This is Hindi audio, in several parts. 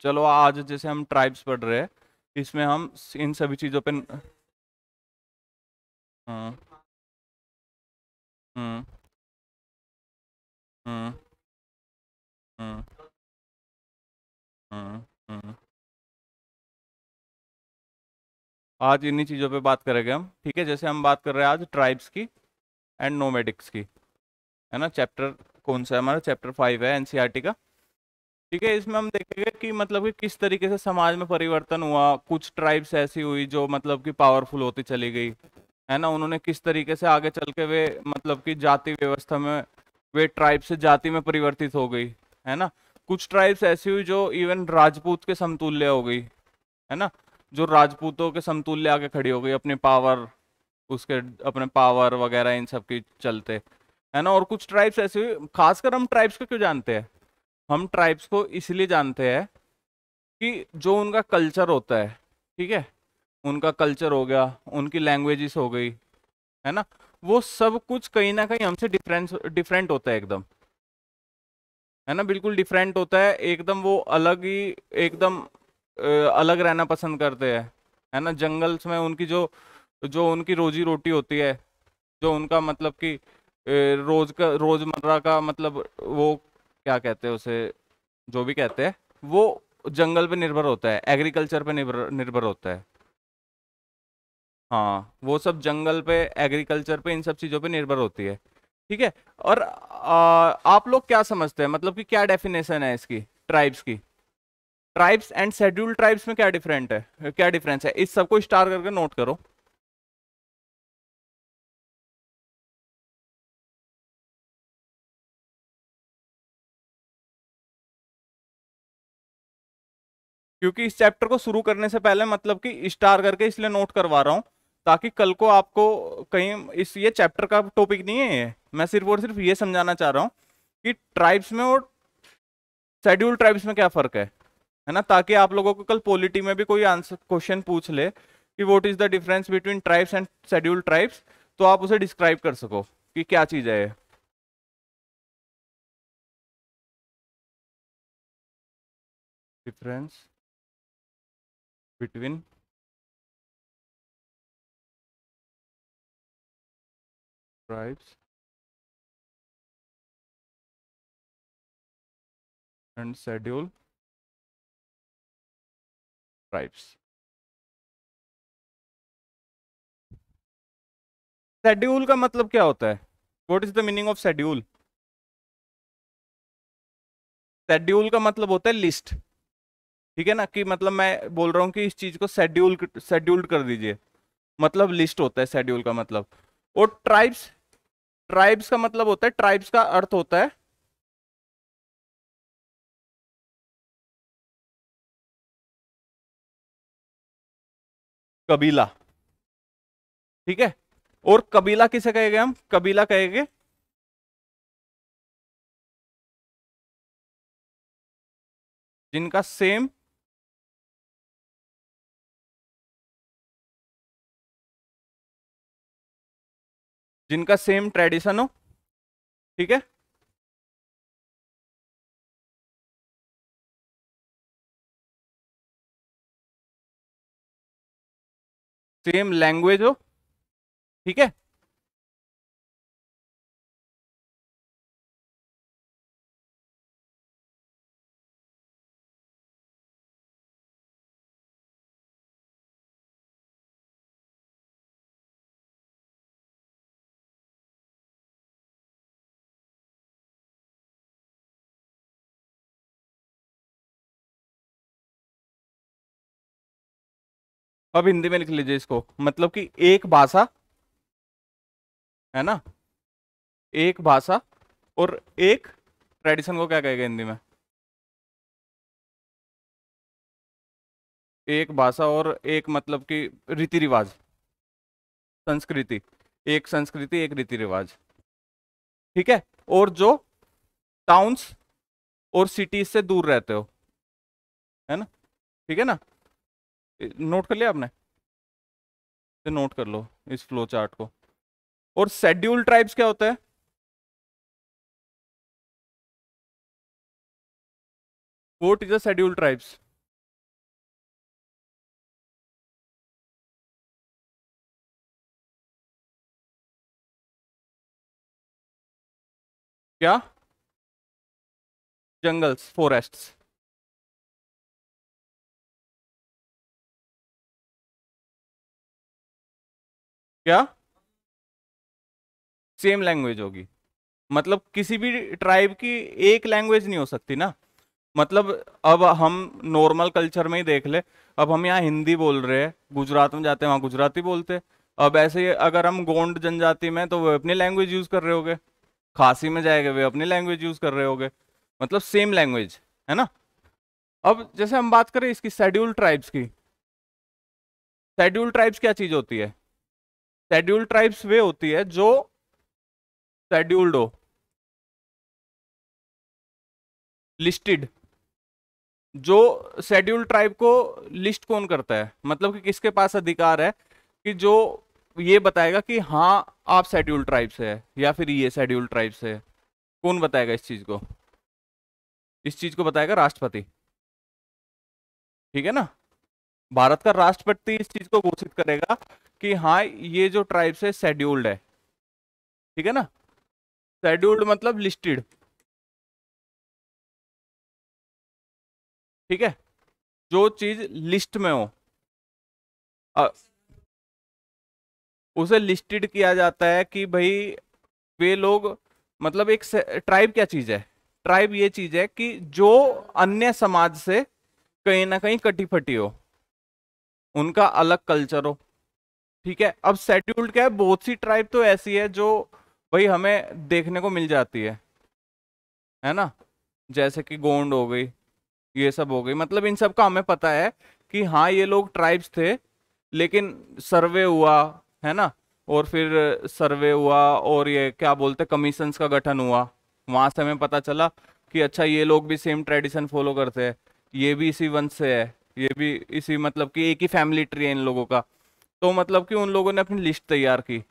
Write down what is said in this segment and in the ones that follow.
चलो आज जैसे हम ट्राइब्स पढ़ रहे हैं इसमें हम इन सभी चीज़ों पर हम्म, हम्म, हम्म, आज इन्हीं चीज़ों पे बात करेंगे हम ठीक है जैसे हम बात कर रहे हैं आज ट्राइब्स की एंड नोमेडिक्स की है ना चैप्टर कौन सा है हमारा चैप्टर फाइव है एनसीईआरटी e का ठीक है इसमें हम देखेंगे कि मतलब कि किस तरीके से समाज में परिवर्तन हुआ कुछ ट्राइब्स ऐसी हुई जो मतलब कि पावरफुल होती चली गई है ना उन्होंने किस तरीके से आगे चल के वे मतलब कि जाति व्यवस्था में वे ट्राइब से जाति में परिवर्तित हो गई है ना कुछ ट्राइब्स ऐसी हुई जो इवन राजपूत के समतुल्य हो गई है ना जो राजपूतों के समतुल्य आगे खड़ी हो गई अपने पावर उसके अपने पावर वगैरह इन सब की चलते है ना और कुछ ट्राइब्स ऐसी हुई खासकर हम ट्राइब्स को क्यों जानते हैं हम ट्राइब्स को इसलिए जानते हैं कि जो उनका कल्चर होता है ठीक है उनका कल्चर हो गया उनकी लैंग्वेजेस हो गई है ना वो सब कुछ कहीं ना कहीं हमसे डिफरेंस डिफरेंट होता है एकदम है ना बिल्कुल डिफरेंट होता है एकदम वो अलग ही एकदम अलग रहना पसंद करते हैं है ना जंगल्स में उनकी जो जो उनकी रोजी रोटी होती है जो उनका मतलब कि रोज का रोजमर्रा का मतलब वो क्या कहते हैं उसे जो भी कहते हैं वो जंगल पे निर्भर होता है एग्रीकल्चर पे निर्भर निर्भर होता है हाँ वो सब जंगल पे एग्रीकल्चर पे इन सब चीज़ों पे निर्भर होती है ठीक है और आ, आप लोग क्या समझते हैं मतलब कि क्या डेफिनेशन है इसकी ट्राइब्स की ट्राइब्स एंड शेड्यूल ट्राइब्स में क्या डिफरेंट है क्या डिफरेंस है इस सबको स्टार करके नोट करो क्योंकि इस चैप्टर को शुरू करने से पहले मतलब कि स्टार करके इसलिए नोट करवा रहा हूँ ताकि कल को आपको कहीं इस ये चैप्टर का टॉपिक नहीं है ये मैं सिर्फ और सिर्फ ये समझाना चाह रहा हूँ कि ट्राइब्स में और शेड्यूल ट्राइब्स में क्या फ़र्क है है ना ताकि आप लोगों को कल पॉलिटी में भी कोई आंसर क्वेश्चन पूछ ले कि what is the difference between tribes and schedule tribes तो आप उसे डिस्क्राइब कर सको कि क्या चीज़ है difference between tribes and schedule tribes. Schedule का मतलब क्या होता है what is the meaning of schedule schedule का मतलब होता है लिस्ट ठीक है ना कि मतलब मैं बोल रहा हूँ कि इस चीज़ को शेड्यूल शेड्यूल्ड कर दीजिए मतलब लिस्ट होता है शेड्यूल का मतलब और ट्राइब्स ट्राइब्स का मतलब होता है ट्राइब्स का अर्थ होता है कबीला ठीक है और कबीला किसे कहेंगे हम कबीला कहेंगे जिनका सेम जिनका सेम ट्रेडिशन हो ठीक है सेम लैंग्वेज हो ठीक है अब हिंदी में लिख लीजिए इसको मतलब कि एक भाषा है ना एक भाषा और एक ट्रेडिशन को क्या कहेगा हिंदी में एक भाषा और एक मतलब कि रीति रिवाज संस्कृति एक संस्कृति एक रीति रिवाज ठीक है और जो टाउन्स और सिटीज से दूर रहते हो है ना ठीक है ना नोट कर लिया आपने नोट कर लो इस फ्लो चार्ट को और शेड्यूल ट्राइब्स क्या होता है वोट इज द ट्राइब्स क्या जंगल्स फॉरेस्ट्स क्या सेम लैंग्वेज होगी मतलब किसी भी ट्राइब की एक लैंग्वेज नहीं हो सकती ना मतलब अब हम नॉर्मल कल्चर में ही देख ले अब हम यहाँ हिंदी बोल रहे हैं गुजरात में जाते हैं वहाँ गुजराती बोलते अब ऐसे अगर हम गोंड जनजाति में तो वे अपनी लैंग्वेज यूज़ कर रहे होगे खासी में जाएंगे वे अपनी लैंग्वेज यूज़ कर रहे होगे मतलब सेम लैंग्वेज है ना अब जैसे हम बात करें इसकी शेड्यूल ट्राइब्स की शेड्यूल ट्राइब्स क्या चीज़ होती है शेड्यूल ट्राइब्स वे होती है जो शेड्यूल्ड हो लिस्टेड जो शेड्यूल ट्राइब को लिस्ट कौन करता है मतलब कि किसके पास अधिकार है कि जो ये बताएगा कि हाँ आप शेड्यूल ट्राइब से है या फिर ये शेड्यूल ट्राइब से है कौन बताएगा इस चीज़ को इस चीज़ को बताएगा राष्ट्रपति ठीक है ना भारत का राष्ट्रपति इस चीज़ को घोषित करेगा कि हाँ ये जो ट्राइब्स है शेड्यूल्ड है ठीक है ना शेड्यूल्ड मतलब लिस्टेड ठीक है जो चीज लिस्ट में हो आ, उसे लिस्टेड किया जाता है कि भाई वे लोग मतलब एक ट्राइब क्या चीज है ट्राइब ये चीज है कि जो अन्य समाज से कहीं ना कहीं कटी फटी हो उनका अलग कल्चर हो ठीक है अब शेड्यूल्ड क्या है बहुत सी ट्राइब तो ऐसी है जो भाई हमें देखने को मिल जाती है है ना जैसे कि गोंड हो गई ये सब हो गई मतलब इन सब का हमें पता है कि हाँ ये लोग ट्राइब्स थे लेकिन सर्वे हुआ है ना और फिर सर्वे हुआ और ये क्या बोलते कमीशन का गठन हुआ वहाँ से हमें पता चला कि अच्छा ये लोग भी सेम ट्रेडिशन फॉलो करते हैं ये भी इसी वंश से है ये भी इसी मतलब कि एक ही फैमिली ट्री है इन लोगों का तो मतलब कि उन लोगों ने अपनी लिस्ट तैयार की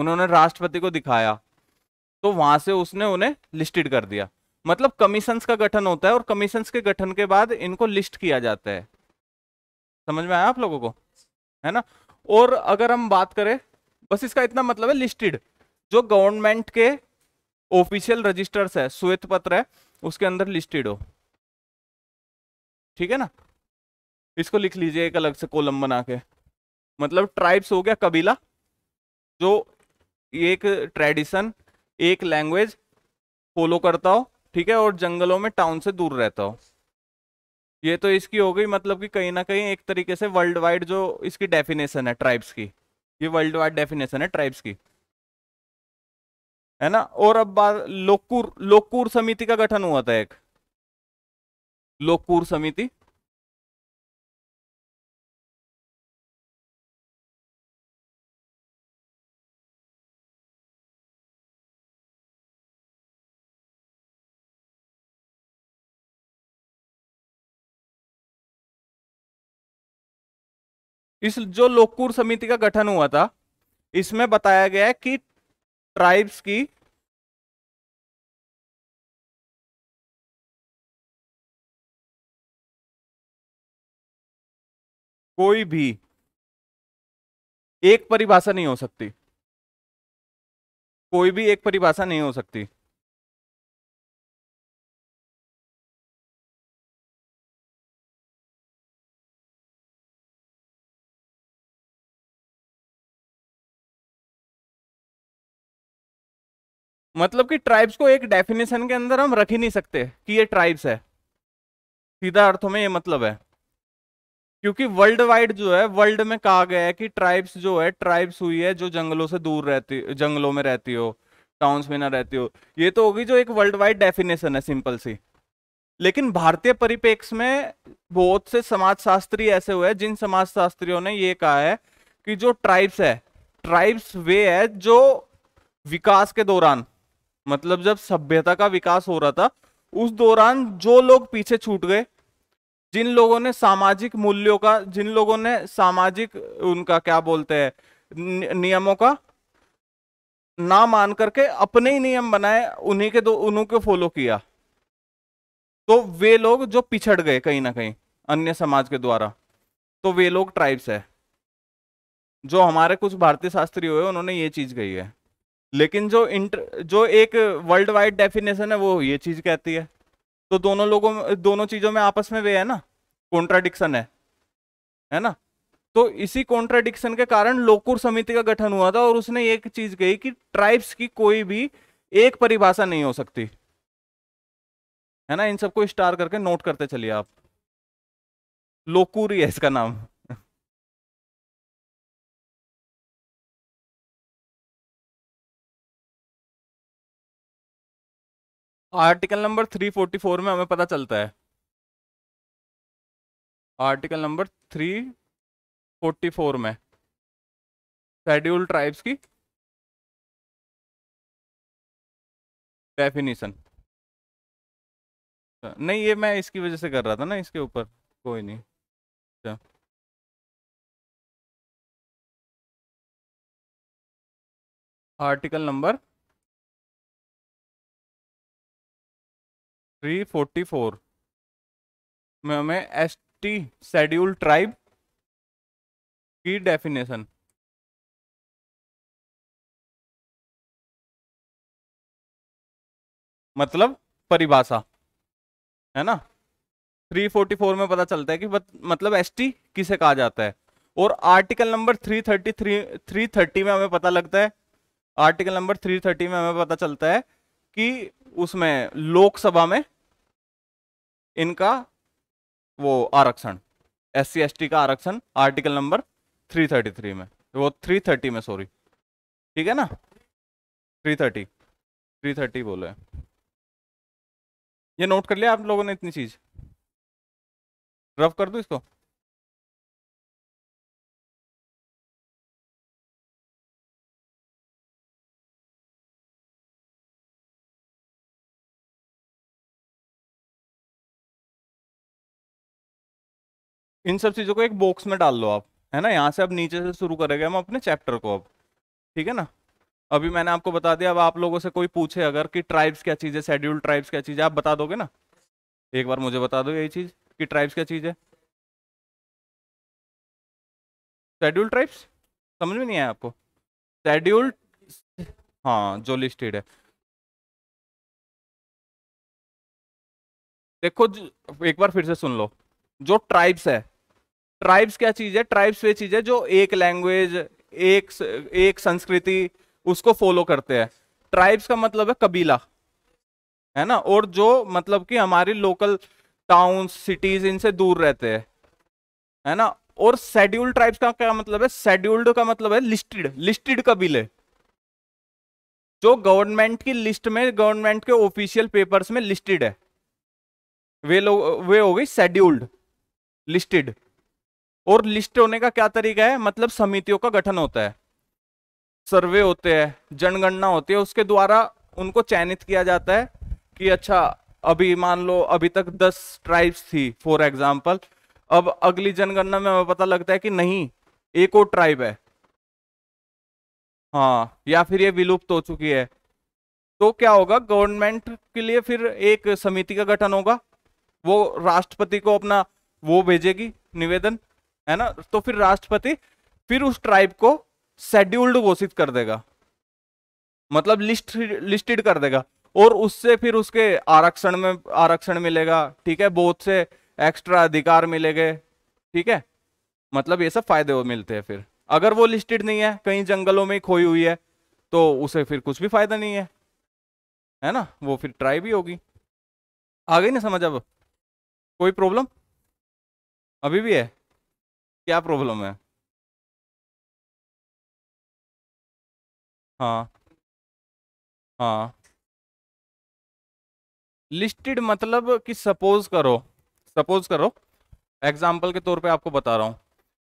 उन्होंने राष्ट्रपति को दिखाया तो वहां से उसने उन्हें लिस्टेड कर दिया मतलब कमीशंस का गठन होता है और कमीशंस के गठन के बाद इनको लिस्ट किया जाता है समझ में आया आप लोगों को है ना और अगर हम बात करें बस इसका इतना मतलब है लिस्टेड जो गवर्नमेंट के ऑफिशियल रजिस्टर्स है श्वेत पत्र है उसके अंदर लिस्टेड हो ठीक है ना इसको लिख लीजिए एक अलग से कॉलम बना के मतलब ट्राइब्स हो गया कबीला जो एक ट्रेडिशन एक लैंग्वेज फॉलो करता हो ठीक है और जंगलों में टाउन से दूर रहता हो ये तो इसकी हो गई मतलब कि कहीं ना कहीं एक तरीके से वर्ल्ड वाइड जो इसकी डेफिनेशन है ट्राइब्स की ये वर्ल्ड वाइड डेफिनेशन है ट्राइब्स की है ना और अब बात लोकूर लोकूर समिति का गठन हुआ था एक लोकूर समिति इस जो लोकपुर समिति का गठन हुआ था इसमें बताया गया कि ट्राइब्स की कोई भी एक परिभाषा नहीं हो सकती कोई भी एक परिभाषा नहीं हो सकती मतलब कि ट्राइब्स को एक डेफिनेशन के अंदर हम रख ही नहीं सकते कि ये ट्राइब्स है सीधा अर्थों में ये मतलब है क्योंकि वर्ल्ड वाइड जो है वर्ल्ड में कहा गया है कि ट्राइब्स जो है ट्राइब्स हुई है जो जंगलों से दूर रहती जंगलों में रहती हो टाउन्स में ना रहती हो ये तो होगी जो एक वर्ल्ड वाइड डेफिनेशन है सिंपल सी लेकिन भारतीय परिपेक्ष में बहुत से समाजशास्त्री ऐसे हुए हैं जिन समाजशास्त्रियों ने ये कहा है कि जो ट्राइब्स है ट्राइब्स वे है जो विकास के दौरान मतलब जब सभ्यता का विकास हो रहा था उस दौरान जो लोग पीछे छूट गए जिन लोगों ने सामाजिक मूल्यों का जिन लोगों ने सामाजिक उनका क्या बोलते हैं नियमों का ना मान करके अपने ही नियम बनाए उन्हीं के दो उन्हों को फॉलो किया तो वे लोग जो पिछड़ गए कहीं ना कहीं अन्य समाज के द्वारा तो वे लोग ट्राइब्स है जो हमारे कुछ भारतीय शास्त्री हुए उन्होंने ये चीज कही है लेकिन जो इंटर जो एक वर्ल्ड वाइड डेफिनेशन है वो ये चीज़ कहती है तो दोनों लोगों में दोनों चीज़ों में आपस में वे है ना कॉन्ट्राडिक्शन है है ना तो इसी कॉन्ट्राडिक्शन के कारण लोकुर समिति का गठन हुआ था और उसने एक चीज़ कही कि ट्राइब्स की कोई भी एक परिभाषा नहीं हो सकती है ना इन सबको स्टार करके नोट करते चलिए आप लोकूर है इसका नाम आर्टिकल नंबर 344 में हमें पता चलता है आर्टिकल नंबर 344 में शेड्यूल ट्राइब्स की डेफिनेशन अच्छा, नहीं ये मैं इसकी वजह से कर रहा था ना इसके ऊपर कोई नहीं अच्छा article number three forty four में हमें एस टी शेड्यूल ट्राइब की डेफिनेशन मतलब परिभाषा है ना 344 में पता चलता है कि मतलब एस टी किसे कहा जाता है और आर्टिकल नंबर 333 330 में हमें पता लगता है आर्टिकल नंबर 330 में हमें पता चलता है कि उसमें लोकसभा में इनका वो आरक्षण एस सी का आरक्षण आर्टिकल नंबर 333 में वो 330 में सॉरी ठीक है ना 330 330 बोले ये नोट कर लिया आप लोगों ने इतनी चीज रफ कर दो इसको इन सब चीज़ों को एक बॉक्स में डाल लो आप है ना यहाँ से अब नीचे से शुरू करेंगे हम अपने चैप्टर को अब ठीक है ना अभी मैंने आपको बता दिया अब आप लोगों से कोई पूछे अगर कि ट्राइब्स क्या चीज़ है शेड्यूल ट्राइब्स क्या चीज़ है आप बता दोगे ना एक बार मुझे बता दो यही चीज़ कि ट्राइब्स क्या चीज़ है शेड्यूल ट्राइब्स समझ में नहीं आया आपको शेड्यूल हाँ जो लिस्टेड है देखो एक बार फिर से सुन लो जो ट्राइब्स है ट्राइब्स क्या चीज है ट्राइब्स वे चीज है जो एक लैंग्वेज एक एक संस्कृति उसको फॉलो करते हैं ट्राइब्स का मतलब है कबीला है ना और जो मतलब कि हमारी लोकल टाउन सिटीज इनसे दूर रहते हैं है ना और शेड्यूल्ड ट्राइब्स का क्या मतलब है शेड्यूल्ड का मतलब है लिस्टेड लिस्टेड कबीले जो गवर्नमेंट की लिस्ट में गवर्नमेंट के ऑफिशियल पेपर्स में लिस्टेड है वे लोग वे हो गई शेड्यूल्ड लिस्टेड और लिस्ट होने का क्या तरीका है मतलब समितियों का गठन होता है सर्वे होते हैं जनगणना होती है उसके द्वारा उनको चयनित किया जाता है कि अच्छा अभी मान लो अभी तक दस ट्राइब्स थी फॉर एग्जाम्पल अब अगली जनगणना में हमें पता लगता है कि नहीं एक और ट्राइब है हाँ या फिर ये विलुप्त हो चुकी है तो क्या होगा गवर्नमेंट के लिए फिर एक समिति का गठन होगा वो राष्ट्रपति को अपना वो भेजेगी निवेदन है ना तो फिर राष्ट्रपति फिर उस ट्राइब को शेड्यूल्ड घोषित कर देगा मतलब लिस्ट लिस्टेड कर देगा और उससे फिर उसके आरक्षण में आरक्षण मिलेगा ठीक है बहुत से एक्स्ट्रा अधिकार मिलेंगे ठीक है मतलब ये सब फायदे वो मिलते हैं फिर अगर वो लिस्टेड नहीं है कहीं जंगलों में खोई हुई है तो उसे फिर कुछ भी फायदा नहीं है है ना वो फिर ट्राई भी होगी आ गई ना समझ अब कोई प्रॉब्लम अभी भी है क्या प्रॉब्लम है हाँ हाँ लिस्टेड मतलब कि सपोज करो सपोज करो एग्जाम्पल के तौर पे आपको बता रहा हूँ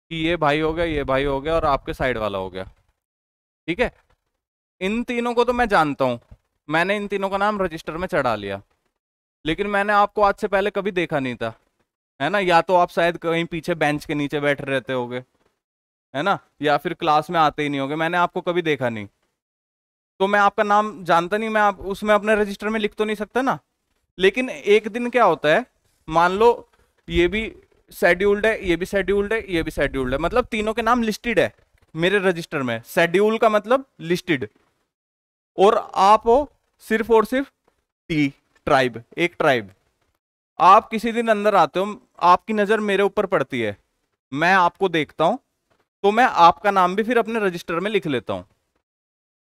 कि ये भाई हो गया ये भाई हो गया और आपके साइड वाला हो गया ठीक है इन तीनों को तो मैं जानता हूँ मैंने इन तीनों का नाम रजिस्टर में चढ़ा लिया लेकिन मैंने आपको आज से पहले कभी देखा नहीं था है ना या तो आप शायद कहीं पीछे बेंच के नीचे बैठे रहते हो है ना या फिर क्लास में आते ही नहीं होगे मैंने आपको कभी देखा नहीं तो मैं आपका नाम जानता नहीं मैं आप उसमें अपने रजिस्टर में लिख तो नहीं सकता ना लेकिन एक दिन क्या होता है मान लो ये भी शेड्यूल्ड है ये भी शेड्यूल्ड है ये भी शेड्यूल्ड है मतलब तीनों के नाम लिस्टेड है मेरे रजिस्टर में शेड्यूल का मतलब लिस्टेड और आप हो सिर्फ और सिर्फ टी ट्राइब एक ट्राइब आप किसी दिन अंदर आते हो आपकी नज़र मेरे ऊपर पड़ती है मैं आपको देखता हूं तो मैं आपका नाम भी फिर अपने रजिस्टर में लिख लेता हूं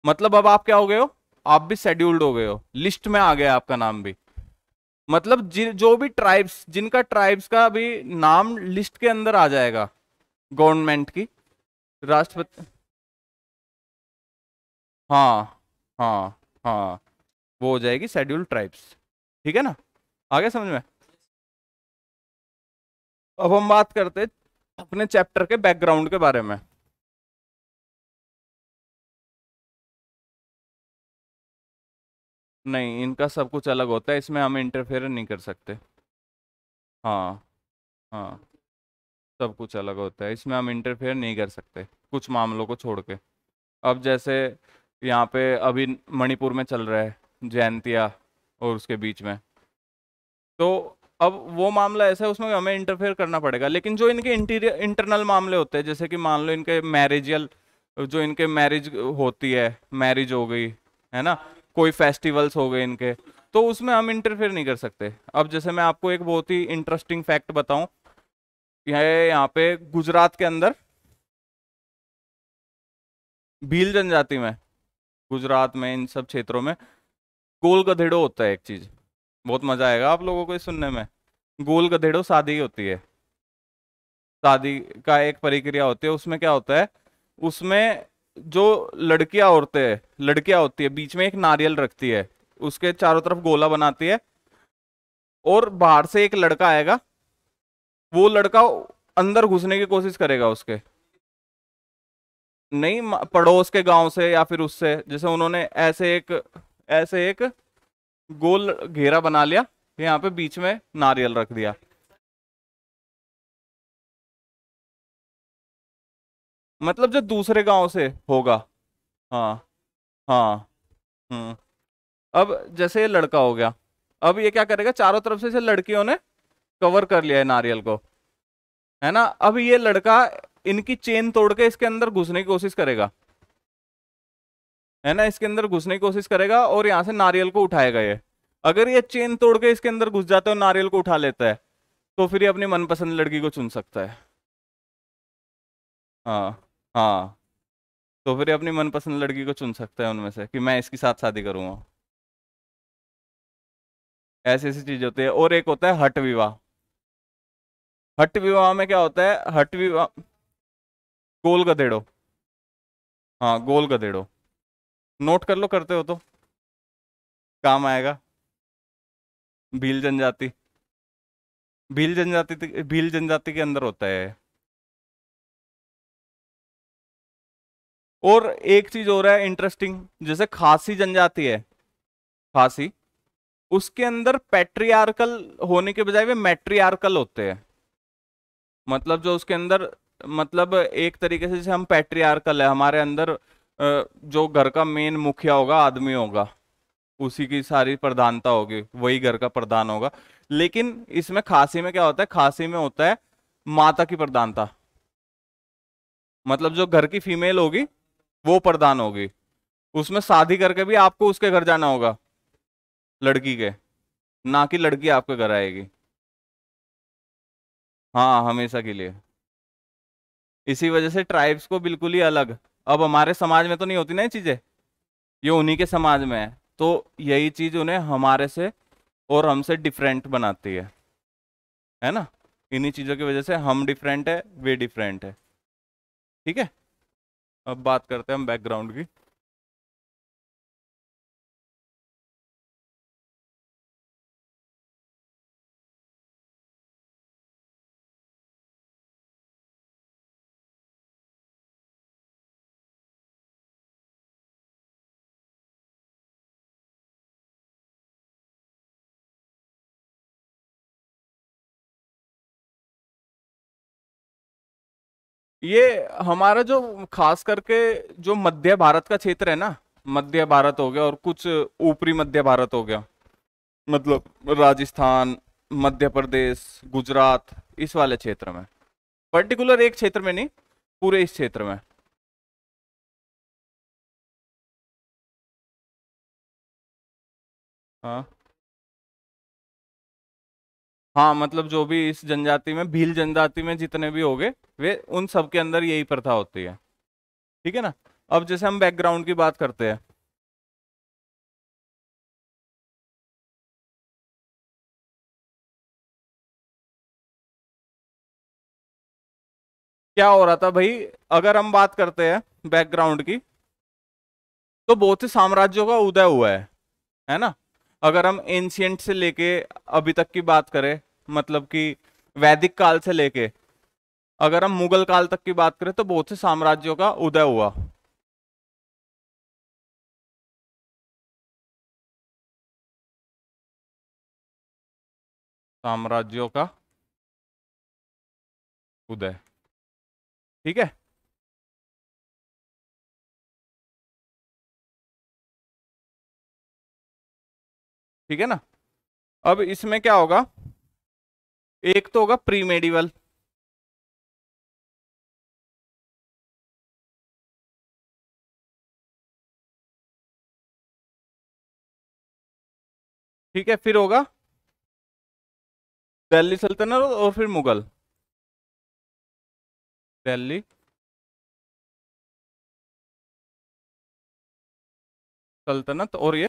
मतलब अब आप क्या हो गए हो आप भी शेड्यूल्ड हो गए हो लिस्ट में आ गया आपका नाम भी मतलब जो भी ट्राइब्स जिनका ट्राइब्स का भी नाम लिस्ट के अंदर आ जाएगा गवर्नमेंट की राष्ट्रपति हाँ हाँ हाँ वो हो जाएगी शेड्यूल्ड ट्राइब्स ठीक है ना आ गया समझ में अब हम बात करते हैं अपने चैप्टर के बैकग्राउंड के बारे में नहीं इनका सब कुछ अलग होता है इसमें हम इंटरफेयर नहीं कर सकते हाँ हाँ सब कुछ अलग होता है इसमें हम इंटरफेयर नहीं कर सकते कुछ मामलों को छोड़ के अब जैसे यहाँ पे अभी मणिपुर में चल रहा है जयंतिया और उसके बीच में तो अब वो मामला ऐसा है उसमें हमें इंटरफेयर करना पड़ेगा लेकिन जो इनके इंटीरियर इंटरनल मामले होते हैं जैसे कि मान लो इनके मैरिजियल जो इनके मैरिज होती है मैरिज हो गई है ना कोई फेस्टिवल्स हो गए इनके तो उसमें हम इंटरफेयर नहीं कर सकते अब जैसे मैं आपको एक बहुत ही इंटरेस्टिंग फैक्ट बताऊं यह यहाँ पे गुजरात के अंदर भील जनजाति में गुजरात में इन सब क्षेत्रों में गोल गधेड़ो होता है एक चीज़ बहुत मजा आएगा आप लोगों को सुनने में गोल गधेड़ो शादी होती है शादी का एक प्रक्रिया होती है उसमें क्या होता है उसमें जो लड़कियां औरतें लड़कियां होती है बीच में एक नारियल रखती है उसके चारों तरफ गोला बनाती है और बाहर से एक लड़का आएगा वो लड़का अंदर घुसने की कोशिश करेगा उसके नहीं पड़ोस के गांव से या फिर उससे जैसे उन्होंने ऐसे एक ऐसे एक गोल घेरा बना लिया यहाँ पे बीच में नारियल रख दिया मतलब जो दूसरे गांव से होगा हाँ हाँ हम्म अब जैसे ये लड़का हो गया अब ये क्या करेगा चारों तरफ से लड़कियों ने कवर कर लिया है नारियल को है ना अब ये लड़का इनकी चेन तोड़ के इसके अंदर घुसने की कोशिश करेगा है ना इसके अंदर घुसने की कोशिश करेगा और यहाँ से नारियल को उठाएगा ये अगर ये चेन तोड़ के इसके अंदर घुस जाता है और नारियल को उठा लेता है तो फिर ये अपनी मनपसंद लड़की को चुन सकता है हाँ हाँ तो फिर ये अपनी मनपसंद लड़की को चुन सकता है उनमें से कि मैं इसके साथ शादी करूँगा ऐसी ऐसी चीज़ होती है और एक होता है हट विवाह हट विवाह में क्या होता है हट विवाह गोल गधेड़ो हाँ गोल गधेड़ो नोट कर लो करते हो तो काम आएगा भील जनजाति भील जनजाति भील जनजाति के अंदर होता है और एक चीज हो रहा है इंटरेस्टिंग जैसे खासी जनजाति है खासी उसके अंदर पैट्रियार्कल होने के बजाय वे मैट्रियार्कल होते हैं मतलब जो उसके अंदर मतलब एक तरीके से जैसे हम पैट्रियार्कल है हमारे अंदर जो घर का मेन मुखिया होगा आदमी होगा उसी की सारी प्रधानता होगी वही घर का प्रधान होगा लेकिन इसमें खांसी में क्या होता है खांसी में होता है माता की प्रधानता मतलब जो घर की फीमेल होगी वो प्रधान होगी उसमें शादी करके भी आपको उसके घर जाना होगा लड़की के ना कि लड़की आपके घर आएगी हाँ हमेशा के लिए इसी वजह से ट्राइब्स को बिल्कुल ही अलग अब हमारे समाज में तो नहीं होती ना ये चीज़ें ये उन्हीं के समाज में है तो यही चीज़ उन्हें हमारे से और हमसे डिफरेंट बनाती है है ना इन्हीं चीज़ों की वजह से हम डिफरेंट है वे डिफरेंट है ठीक है अब बात करते हैं हम बैकग्राउंड की ये हमारा जो खास करके जो मध्य भारत का क्षेत्र है ना मध्य भारत हो गया और कुछ ऊपरी मध्य भारत हो गया मतलब राजस्थान मध्य प्रदेश गुजरात इस वाले क्षेत्र में पर्टिकुलर एक क्षेत्र में नहीं पूरे इस क्षेत्र में हाँ हाँ मतलब जो भी इस जनजाति में भील जनजाति में जितने भी हो गए वे उन सब के अंदर यही प्रथा होती है ठीक है ना अब जैसे हम बैकग्राउंड की बात करते हैं क्या हो रहा था भाई अगर हम बात करते हैं बैकग्राउंड की तो बहुत से साम्राज्यों का उदय हुआ है है ना अगर हम एंशियंट से लेके अभी तक की बात करें मतलब कि वैदिक काल से लेके अगर हम मुगल काल तक की बात करें तो बहुत से साम्राज्यों का उदय हुआ साम्राज्यों का उदय ठीक है ठीक है ना अब इसमें क्या होगा एक तो होगा प्री मेडिवल ठीक है फिर होगा दिल्ली सल्तनत और फिर मुगल दिल्ली सल्तनत और ये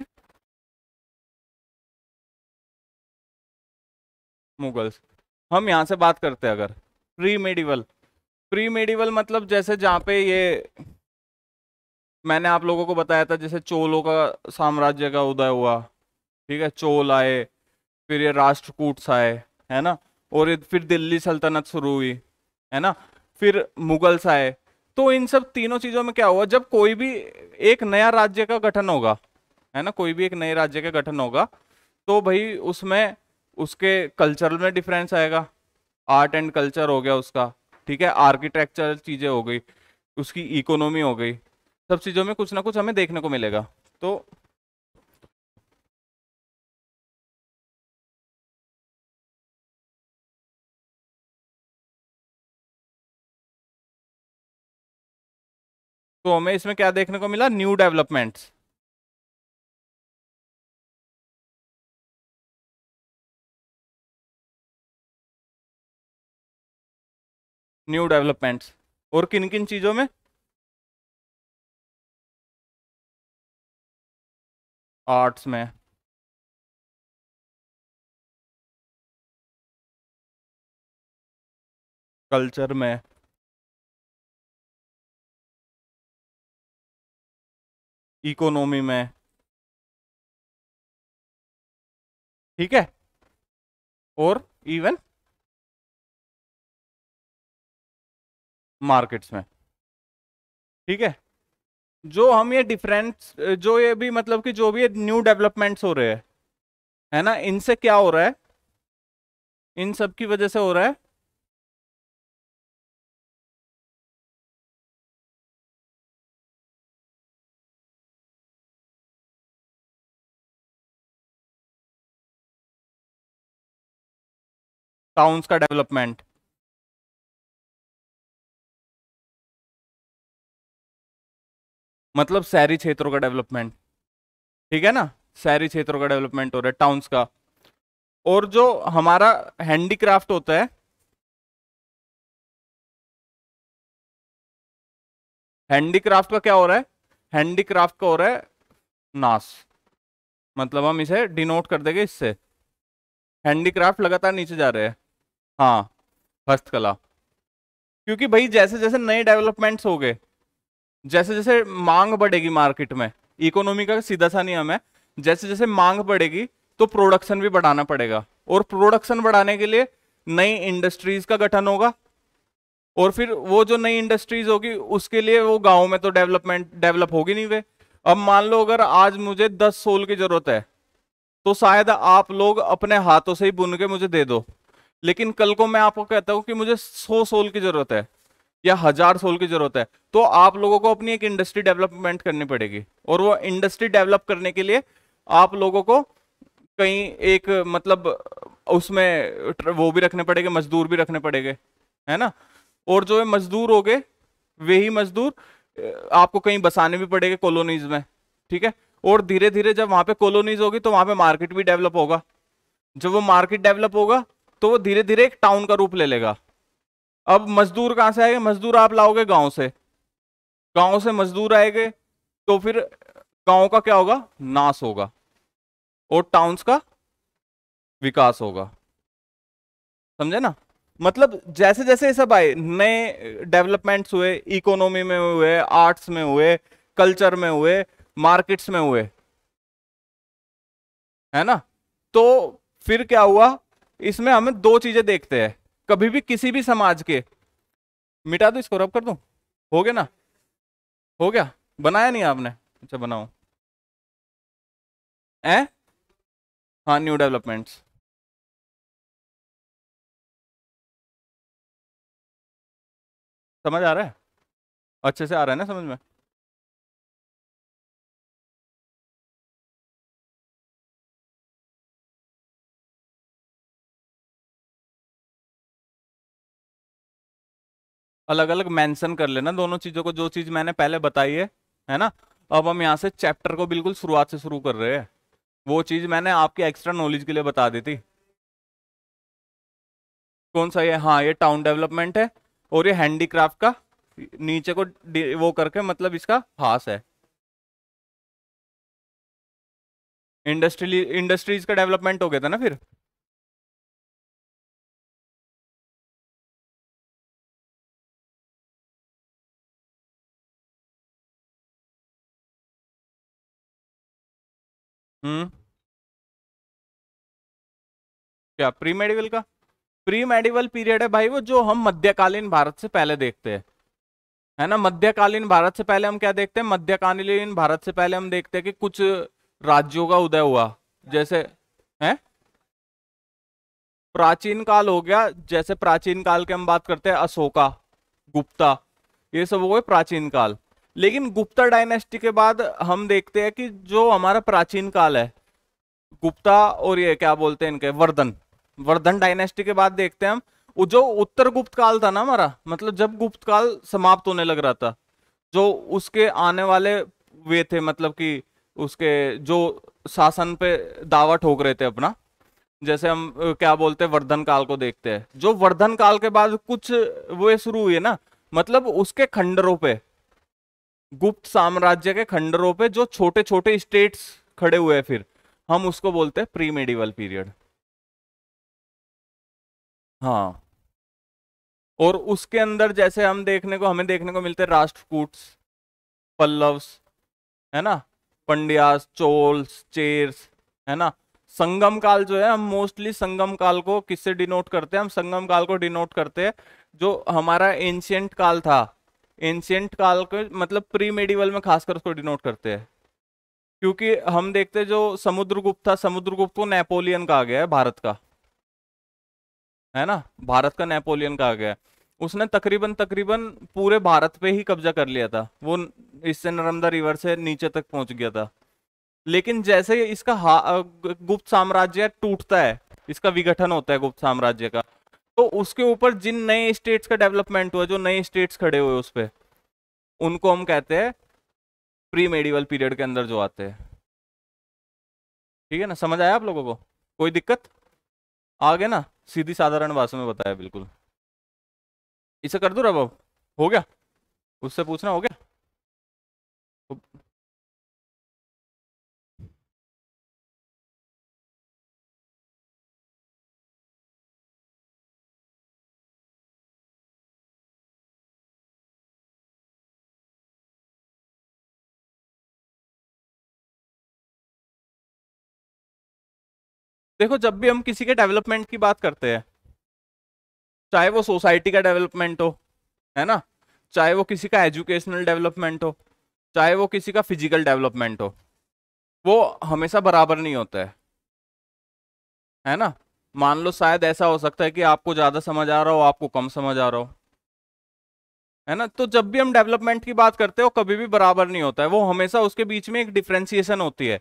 मुगल्स हम यहाँ से बात करते हैं अगर प्री मेडिवल प्री मेडिवल मतलब जैसे जहाँ पे ये मैंने आप लोगों को बताया था जैसे चोलों का साम्राज्य का उदय हुआ ठीक है चोल आए फिर ये राष्ट्रकूट्स आए है ना और फिर दिल्ली सल्तनत शुरू हुई है ना फिर मुगल्स आए तो इन सब तीनों चीज़ों में क्या हुआ जब कोई भी एक नया राज्य का गठन होगा है ना कोई भी एक नए राज्य का गठन होगा तो भाई उसमें उसके कल्चरल में डिफरेंस आएगा आर्ट एंड कल्चर हो गया उसका ठीक है आर्किटेक्चर चीज़ें हो गई उसकी इकोनॉमी हो गई सब चीज़ों में कुछ ना कुछ हमें देखने को मिलेगा तो तो हमें इसमें क्या देखने को मिला न्यू डेवलपमेंट्स न्यू डेवलपमेंट्स और किन किन चीज़ों में आर्ट्स में कल्चर में इकोनॉमी में ठीक है और इवन मार्केट्स में ठीक है जो हम ये डिफरेंस जो ये भी मतलब कि जो भी ये न्यू डेवलपमेंट्स हो रहे हैं है ना इनसे क्या हो रहा है इन सब की वजह से हो रहा है टाउन्स का डेवलपमेंट मतलब शहरी क्षेत्रों का डेवलपमेंट ठीक है ना शहरी क्षेत्रों का डेवलपमेंट हो रहा है टाउन्स का और जो हमारा हैंडीक्राफ्ट होता है हैंडीक्राफ्ट का क्या हो रहा है हैंडीक्राफ्ट का हो रहा है नाश मतलब हम इसे डिनोट कर देंगे इससे हैंडीक्राफ्ट लगातार नीचे जा रहे हैं हाँ हस्तकला क्योंकि भाई जैसे जैसे नए डेवलपमेंट्स हो गए जैसे जैसे मांग बढ़ेगी मार्केट में इकोनॉमी का सीधा सा नियम है जैसे जैसे मांग बढ़ेगी तो प्रोडक्शन भी बढ़ाना पड़ेगा और प्रोडक्शन बढ़ाने के लिए नई इंडस्ट्रीज का गठन होगा और फिर वो जो नई इंडस्ट्रीज होगी उसके लिए वो गाँव में तो डेवलपमेंट डेवलप होगी नहीं वे अब मान लो अगर आज मुझे दस सोल की जरूरत है तो शायद आप लोग अपने हाथों से ही बुन के मुझे दे दो लेकिन कल को मैं आपको कहता हूँ कि मुझे सौ सोल की जरूरत है या हजार सोल की जरूरत है तो आप लोगों को अपनी एक इंडस्ट्री डेवलपमेंट करनी पड़ेगी और वो इंडस्ट्री डेवलप करने के लिए आप लोगों को कहीं एक मतलब उसमें वो भी रखने पड़ेंगे मजदूर भी रखने पड़ेंगे है ना और जो है मजदूर हो गए वही मजदूर आपको कहीं बसाने भी पड़ेंगे कॉलोनीज में ठीक है और धीरे धीरे जब वहां पे कॉलोनीज होगी तो वहां पे मार्केट भी डेवलप होगा जब वो मार्केट डेवलप होगा तो वो धीरे धीरे एक टाउन का रूप ले लेगा अब मजदूर कहाँ से आएंगे मजदूर आप लाओगे गांव से गांव से मजदूर आएंगे तो फिर गांव का क्या होगा नाश होगा और टाउन्स का विकास होगा समझे ना मतलब जैसे जैसे सब आए नए डेवलपमेंट्स हुए इकोनॉमी में हुए आर्ट्स में हुए कल्चर में हुए मार्केट्स में हुए है ना तो फिर क्या हुआ इसमें हमें दो चीजें देखते हैं कभी भी किसी भी समाज के मिटा दो इसको रब कर दो हो गया ना हो गया बनाया नहीं आपने अच्छा बनाओ ए हाँ न्यू डेवलपमेंट्स समझ आ रहा है अच्छे से आ रहा है ना समझ में अलग अलग मेंशन कर लेना दोनों चीज़ों को जो चीज़ मैंने पहले बताई है है ना अब हम यहाँ से चैप्टर को बिल्कुल शुरुआत से शुरू कर रहे हैं वो चीज़ मैंने आपके एक्स्ट्रा नॉलेज के लिए बता दी थी कौन सा ये हाँ ये टाउन डेवलपमेंट है और ये हैंडीक्राफ्ट का नीचे को वो करके मतलब इसका हास है इंडस्ट्री इंडस्ट्रीज का डेवलपमेंट हो गया था ना फिर हम्म क्या प्री मेडिवल का प्री मेडिवल पीरियड है भाई वो जो हम मध्यकालीन भारत से पहले देखते हैं है ना मध्यकालीन भारत से पहले हम क्या देखते हैं मध्यकालीन भारत से पहले हम देखते हैं कि कुछ राज्यों का उदय हुआ जैसे हैं प्राचीन काल हो गया जैसे प्राचीन काल के हम बात करते हैं अशोका गुप्ता ये सब हो गए प्राचीन काल लेकिन गुप्ता डायनेस्टी के बाद हम देखते हैं कि जो हमारा प्राचीन काल है गुप्ता और ये क्या बोलते हैं इनके वर्धन वर्धन डायनेस्टी के बाद देखते हैं हम जो उत्तर गुप्त काल था ना हमारा मतलब जब गुप्त काल समाप्त होने लग रहा था जो उसके आने वाले वे थे मतलब कि उसके जो शासन पे दावा ठोक रहे थे अपना जैसे हम क्या बोलते हैं वर्धन काल को देखते हैं जो वर्धन काल के बाद कुछ वे शुरू हुए ना मतलब उसके खंडरों पे गुप्त साम्राज्य के खंडरों पे जो छोटे छोटे स्टेट्स खड़े हुए हैं फिर हम उसको बोलते हैं प्री मेडिवल पीरियड हाँ और उसके अंदर जैसे हम देखने को हमें देखने को मिलते हैं राष्ट्रकूट्स पल्लव्स है ना पंड्यास चोल्स चेर्स है ना संगम काल जो है हम मोस्टली संगम काल को किससे डिनोट करते हैं हम संगम काल को डिनोट करते हैं जो हमारा एंशियंट काल था एंशियंट काल के मतलब प्री मेडिवल में खासकर उसको डिनोट करते हैं क्योंकि हम देखते हैं जो समुद्रगुप्त था समुद्रगुप्त को नेपोलियन कहा गया है भारत का है ना भारत का नेपोलियन कहा गया उसने तकरीबन तकरीबन पूरे भारत पे ही कब्जा कर लिया था वो इससे नर्मदा रिवर से नीचे तक पहुंच गया था लेकिन जैसे इसका गुप्त साम्राज्य टूटता है इसका विघटन होता है गुप्त साम्राज्य का तो उसके ऊपर जिन नए स्टेट्स का डेवलपमेंट हुआ जो नए स्टेट्स खड़े हुए उस पर उनको हम कहते हैं प्री मेडिवल पीरियड के अंदर जो आते हैं ठीक है ना समझ आया आप लोगों को कोई दिक्कत आ गया ना सीधी साधारण भाषा में बताया बिल्कुल इसे कर दो रब हो गया उससे पूछना हो गया देखो जब भी हम किसी के डेवलपमेंट की बात करते हैं चाहे वो सोसाइटी का डेवलपमेंट हो है ना चाहे वो किसी का एजुकेशनल डेवलपमेंट हो चाहे वो किसी का फिजिकल डेवलपमेंट हो वो हमेशा बराबर नहीं होता है है ना मान लो शायद ऐसा हो सकता है कि आपको ज़्यादा समझ आ रहा हो आपको कम समझ आ रहा हो है ना तो जब भी हम डेवलपमेंट की बात करते हो कभी भी बराबर नहीं होता है वो हमेशा उसके बीच में एक डिफ्रेंसिएशन होती है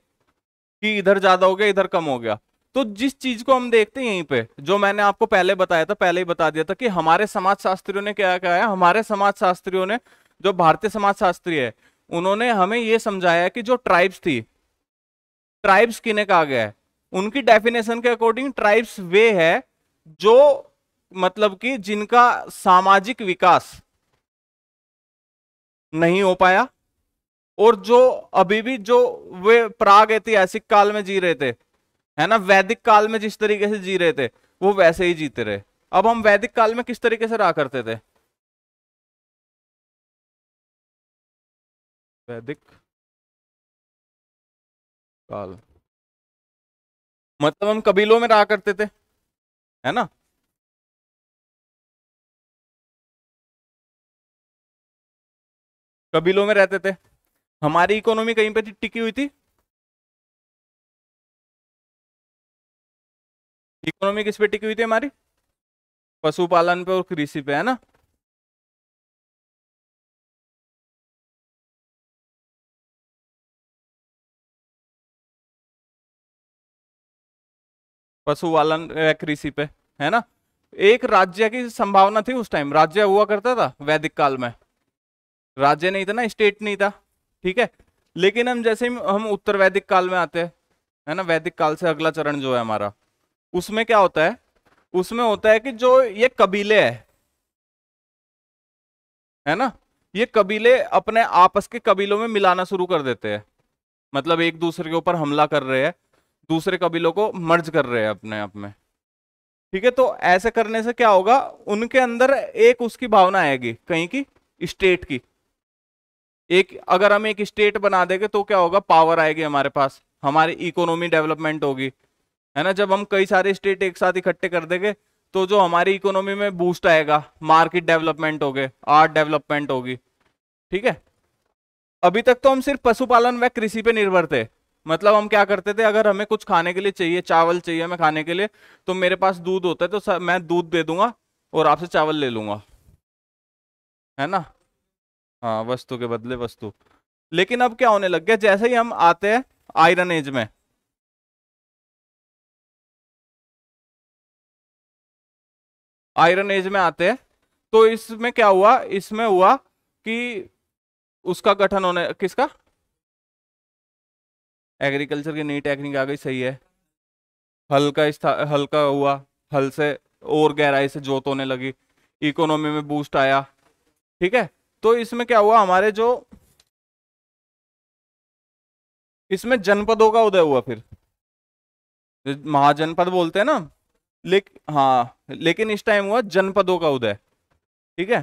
कि इधर ज़्यादा हो गया इधर कम हो गया तो जिस चीज को हम देखते हैं यहीं पे जो मैंने आपको पहले बताया था पहले ही बता दिया था कि हमारे समाज शास्त्रियों ने क्या कहा है हमारे समाज शास्त्रियों ने जो भारतीय समाज शास्त्री है उन्होंने हमें ये समझाया कि जो ट्राइब्स थी ट्राइब्स किने कहा गया है उनकी डेफिनेशन के अकॉर्डिंग ट्राइब्स वे है जो मतलब कि जिनका सामाजिक विकास नहीं हो पाया और जो अभी भी जो वे प्राग ऐतिहासिक काल में जी रहे थे है ना वैदिक काल में जिस तरीके से जी रहे थे वो वैसे ही जीते रहे अब हम वैदिक काल में किस तरीके से रहा करते थे वैदिक काल मतलब हम कबीलों में रहा करते थे है ना कबीलों में रहते थे हमारी इकोनॉमी कहीं पे टिकी हुई थी इकोनॉमी किस पे टिकी हुई थी हमारी पशुपालन पे और कृषि पे है ना पशुपालन कृषि पे है ना एक राज्य की संभावना थी उस टाइम राज्य हुआ करता था वैदिक काल में राज्य नहीं था ना स्टेट नहीं था ठीक है लेकिन हम जैसे हम उत्तर वैदिक काल में आते हैं है ना वैदिक काल से अगला चरण जो है हमारा उसमें क्या होता है उसमें होता है कि जो ये कबीले है है ना ये कबीले अपने आपस के कबीलों में मिलाना शुरू कर देते हैं मतलब एक दूसरे के ऊपर हमला कर रहे हैं दूसरे कबीलों को मर्ज कर रहे हैं अपने आप में ठीक है तो ऐसे करने से क्या होगा उनके अंदर एक उसकी भावना आएगी कहीं की स्टेट की एक अगर हम एक स्टेट बना देंगे तो क्या होगा पावर आएगी हमारे पास हमारी इकोनॉमी डेवलपमेंट होगी है ना जब हम कई सारे स्टेट एक साथ इकट्ठे कर देंगे तो जो हमारी इकोनॉमी में बूस्ट आएगा मार्केट डेवलपमेंट हो गए आर्ट डेवलपमेंट होगी ठीक है अभी तक तो हम सिर्फ पशुपालन व कृषि पे निर्भर थे मतलब हम क्या करते थे अगर हमें कुछ खाने के लिए चाहिए चावल चाहिए हमें खाने के लिए तो मेरे पास दूध होता है तो मैं दूध दे दूंगा और आपसे चावल ले लूंगा है ना हाँ वस्तु के बदले वस्तु लेकिन अब क्या होने लग गया जैसे ही हम आते हैं आयरन एज में आयरन एज में आते हैं तो इसमें क्या हुआ इसमें हुआ कि उसका गठन होने किसका एग्रीकल्चर की नई टेक्निक आ गई सही है हल्का हल्का हुआ हल से और गहराई से जोत होने लगी इकोनॉमी में बूस्ट आया ठीक है तो इसमें क्या हुआ हमारे जो इसमें जनपदों का उदय हुआ फिर महाजनपद बोलते हैं ना लेकिन हाँ लेकिन इस टाइम हुआ जनपदों का उदय ठीक है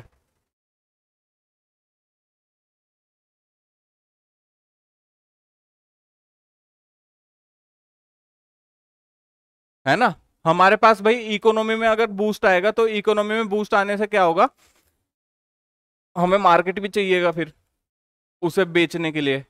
है ना हमारे पास भाई इकोनॉमी में अगर बूस्ट आएगा तो इकोनॉमी में बूस्ट आने से क्या होगा हमें मार्केट भी चाहिएगा फिर उसे बेचने के लिए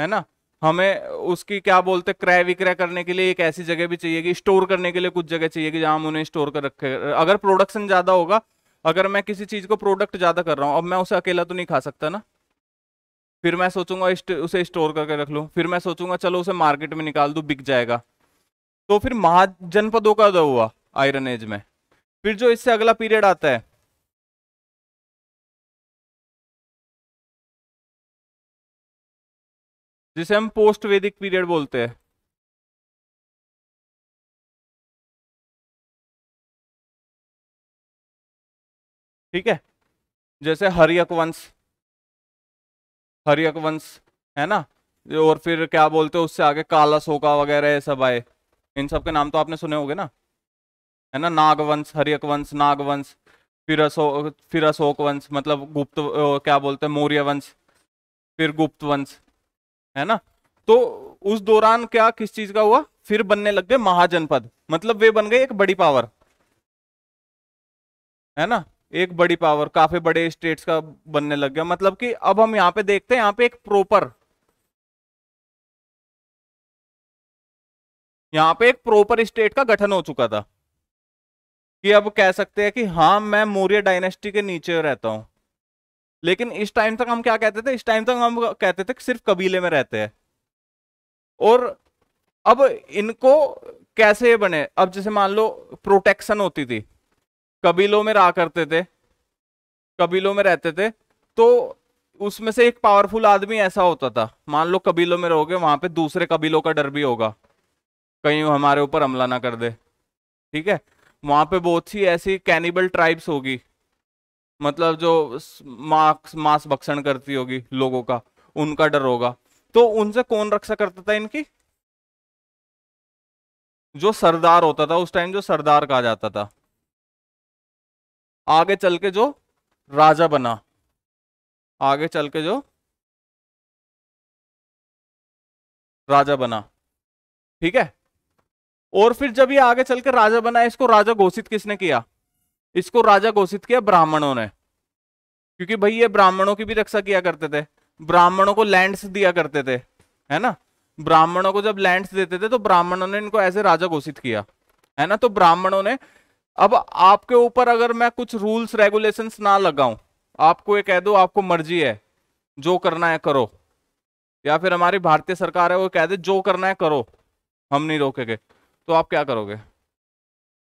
है ना हमें उसकी क्या बोलते हैं क्रय विक्रय करने के लिए एक ऐसी जगह भी चाहिए कि स्टोर करने के लिए कुछ जगह चाहिए कि जहां हम उन्हें स्टोर कर रखे अगर प्रोडक्शन ज्यादा होगा अगर मैं किसी चीज को प्रोडक्ट ज्यादा कर रहा हूँ अब मैं उसे अकेला तो नहीं खा सकता ना फिर मैं सोचूंगा इस्ट, उसे स्टोर करके रख लूँ फिर मैं सोचूंगा चलो उसे मार्केट में निकाल दूँ बिक जाएगा तो फिर महाजनपदों का तो हुआ आयरन एज में फिर जो इससे अगला पीरियड आता है जिसे हम पोस्ट वैदिक पीरियड बोलते हैं ठीक है जैसे हरियक वंश हरियक वंश है ना और फिर क्या बोलते हैं उससे आगे काला सोका वगैरह ये सब आए इन सब के नाम तो आपने सुने होंगे ना है ना नागवंश हरियक वंश नागवंश फिर अशोक फिर अशोक वंश मतलब गुप्त क्या बोलते हैं मौर्य वंश फिर गुप्त वंश है ना तो उस दौरान क्या किस चीज का हुआ फिर बनने लग गए महाजनपद मतलब वे बन गए एक बड़ी पावर है ना एक बड़ी पावर काफी बड़े स्टेट्स का बनने लग गया मतलब कि अब हम यहां पे देखते हैं यहां पे एक प्रॉपर यहां पे एक प्रॉपर स्टेट का गठन हो चुका था कि अब कह सकते हैं कि हां मैं मौर्य डायनेस्टी के नीचे रहता हूं लेकिन इस टाइम तक हम क्या कहते थे इस टाइम तक हम कहते थे सिर्फ कबीले में रहते हैं और अब इनको कैसे बने अब जैसे मान लो प्रोटेक्शन होती थी कबीलों में रहा करते थे कबीलों में रहते थे तो उसमें से एक पावरफुल आदमी ऐसा होता था मान लो कबीलों में रहोगे वहां पे दूसरे कबीलों का डर भी होगा कहीं हमारे ऊपर हमला ना कर दे ठीक है वहां पे बहुत सी ऐसी कैनिबल ट्राइब्स होगी मतलब जो मांस मांस भक्षण करती होगी लोगों का उनका डर होगा तो उनसे कौन रक्षा करता था इनकी जो सरदार होता था उस टाइम जो सरदार कहा जाता था आगे चल के जो राजा बना आगे चल के जो राजा बना ठीक है और फिर जब ये आगे चल के राजा बना इसको राजा घोषित किसने किया इसको राजा घोषित किया ब्राह्मणों ने क्योंकि भाई ये ब्राह्मणों की भी रक्षा किया करते थे ब्राह्मणों को लैंड्स दिया करते थे है ना ब्राह्मणों को जब लैंड्स देते थे तो ब्राह्मणों ने इनको ऐसे राजा घोषित किया है ना तो ब्राह्मणों ने अब आपके ऊपर अगर मैं कुछ रूल्स रेगुलेशंस ना लगाऊं आपको ये कह दो आपको मर्जी है जो करना है करो या फिर हमारी भारतीय सरकार है वो कह दे जो करना है करो हम नहीं रोकेंगे तो आप क्या करोगे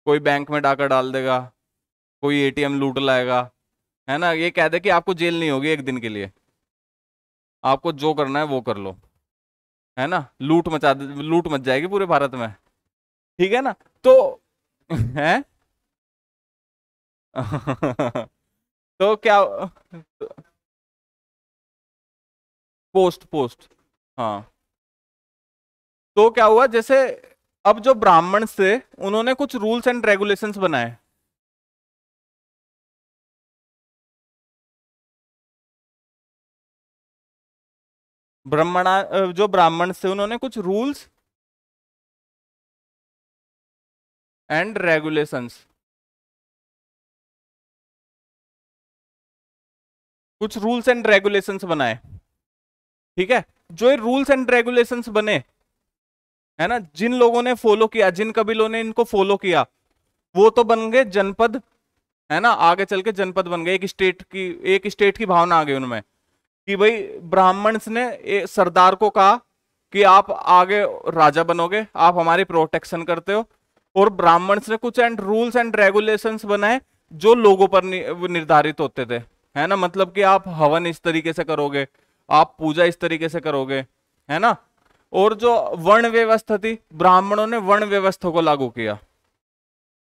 कोई बैंक में डाका डाल देगा कोई एटीएम लूट लाएगा है ना ये कह दे कि आपको जेल नहीं होगी एक दिन के लिए आपको जो करना है वो कर लो है ना लूट मचा लूट मच जाएगी पूरे भारत में ठीक है ना तो है तो क्या पोस्ट पोस्ट हाँ तो क्या हुआ जैसे अब जो ब्राह्मण से उन्होंने कुछ रूल्स एंड रेगुलेशंस बनाए ब्राह्मणा जो ब्राह्मण थे उन्होंने कुछ रूल्स एंड रेगुलेशंस कुछ रूल्स एंड रेगुलेशंस बनाए ठीक है जो ये रूल्स एंड रेगुलेशंस बने है ना जिन लोगों ने फॉलो किया जिन कबीलों ने इनको फॉलो किया वो तो बन गए जनपद है ना आगे चल के जनपद बन गए एक स्टेट की एक स्टेट की भावना आ गई उनमें कि भाई ब्राह्मण्स ने सरदार को कहा कि आप आगे राजा बनोगे आप हमारी प्रोटेक्शन करते हो और ब्राह्मण्स ने कुछ एंड रूल्स एंड रेगुलेशंस बनाए जो लोगों पर निर्धारित होते थे है ना मतलब कि आप हवन इस तरीके से करोगे आप पूजा इस तरीके से करोगे है ना और जो वर्ण व्यवस्था थी ब्राह्मणों ने वर्ण व्यवस्था को लागू किया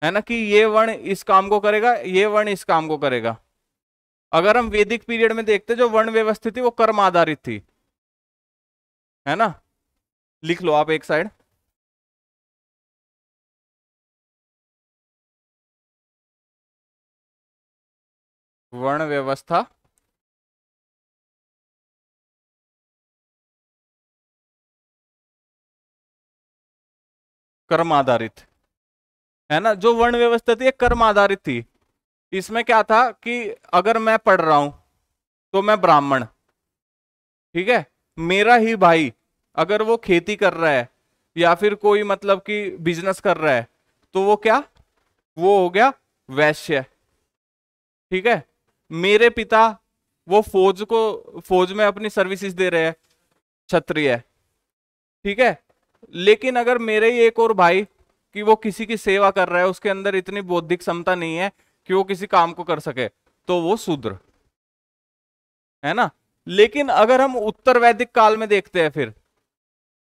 है ना कि ये वर्ण इस काम को करेगा ये वर्ण इस काम को करेगा अगर हम वैदिक पीरियड में देखते जो वर्ण व्यवस्थित थी वो कर्म आधारित थी है ना लिख लो आप एक साइड वर्ण व्यवस्था कर्म आधारित है ना जो वर्ण व्यवस्था थी कर्म आधारित थी इसमें क्या था कि अगर मैं पढ़ रहा हूं तो मैं ब्राह्मण ठीक है मेरा ही भाई अगर वो खेती कर रहा है या फिर कोई मतलब कि बिजनेस कर रहा है तो वो क्या वो हो गया वैश्य ठीक है मेरे पिता वो फौज को फौज में अपनी सर्विसेज दे रहे हैं क्षत्रिय है ठीक है लेकिन अगर मेरे ही एक और भाई कि वो किसी की सेवा कर रहा है उसके अंदर इतनी बौद्धिक क्षमता नहीं है कि वो किसी काम को कर सके तो वो शूद्र है ना लेकिन अगर हम उत्तर वैदिक काल में देखते हैं फिर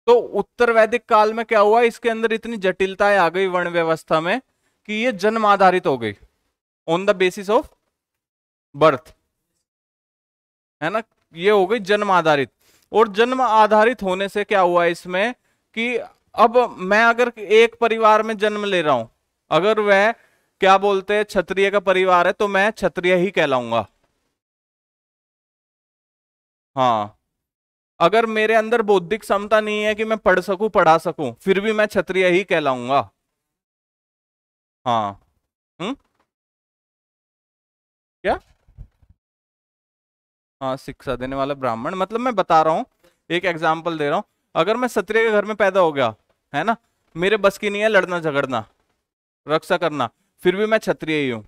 तो उत्तर वैदिक काल में क्या हुआ इसके अंदर इतनी जटिलताएं आ गई वर्ण व्यवस्था में कि ये जन्म आधारित हो गई on the basis of birth है ना ये हो गई जन्म आधारित और जन्म आधारित होने से क्या हुआ इसमें कि अब मैं अगर एक परिवार में जन्म ले रहा हूं अगर वह क्या बोलते हैं क्षत्रिय का परिवार है तो मैं क्षत्रिय ही कहलाऊंगा हाँ अगर मेरे अंदर बौद्धिक क्षमता नहीं है कि मैं पढ़ सकूं पढ़ा सकूं फिर भी मैं क्षत्रिय ही कहलाऊंगा हाँ हुँ? क्या हाँ शिक्षा देने वाला ब्राह्मण मतलब मैं बता रहा हूँ एक एग्जाम्पल दे रहा हूं अगर मैं क्षत्रिय के घर में पैदा हो गया है ना मेरे बस की नहीं है लड़ना झगड़ना रक्षा करना फिर भी मैं क्षत्रिय ही हूं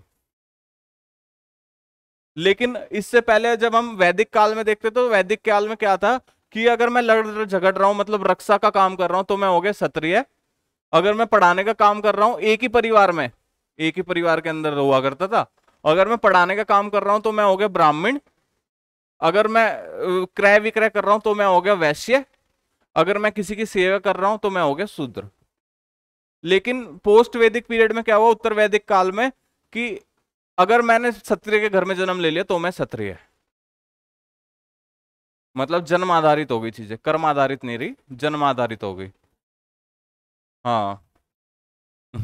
लेकिन इससे पहले जब हम वैदिक काल में देखते तो वैदिक काल में क्या था कि अगर मैं लड़ झगड़ रहा हूं मतलब रक्षा का काम कर रहा हूं तो मैं हो गया क्षत्रिय अगर मैं पढ़ाने का काम कर रहा हूं एक ही परिवार में एक ही परिवार के अंदर हुआ करता था अगर मैं पढ़ाने का काम कर रहा हूं तो मैं हो गया ब्राह्मण अगर मैं क्रय विक्रय कर रहा हूं तो मैं हो गया वैश्य अगर मैं किसी की सेवा कर रहा हूं तो मैं हो गया शूद्र लेकिन पोस्ट वैदिक पीरियड में क्या हुआ उत्तर वैदिक काल में कि अगर मैंने क्षत्रिय के घर में जन्म ले लिया तो मैं क्षत्रिय मतलब जन्म आधारित हो गई चीजें कर्म आधारित नहीं रही जन्म आधारित हो गई हाँ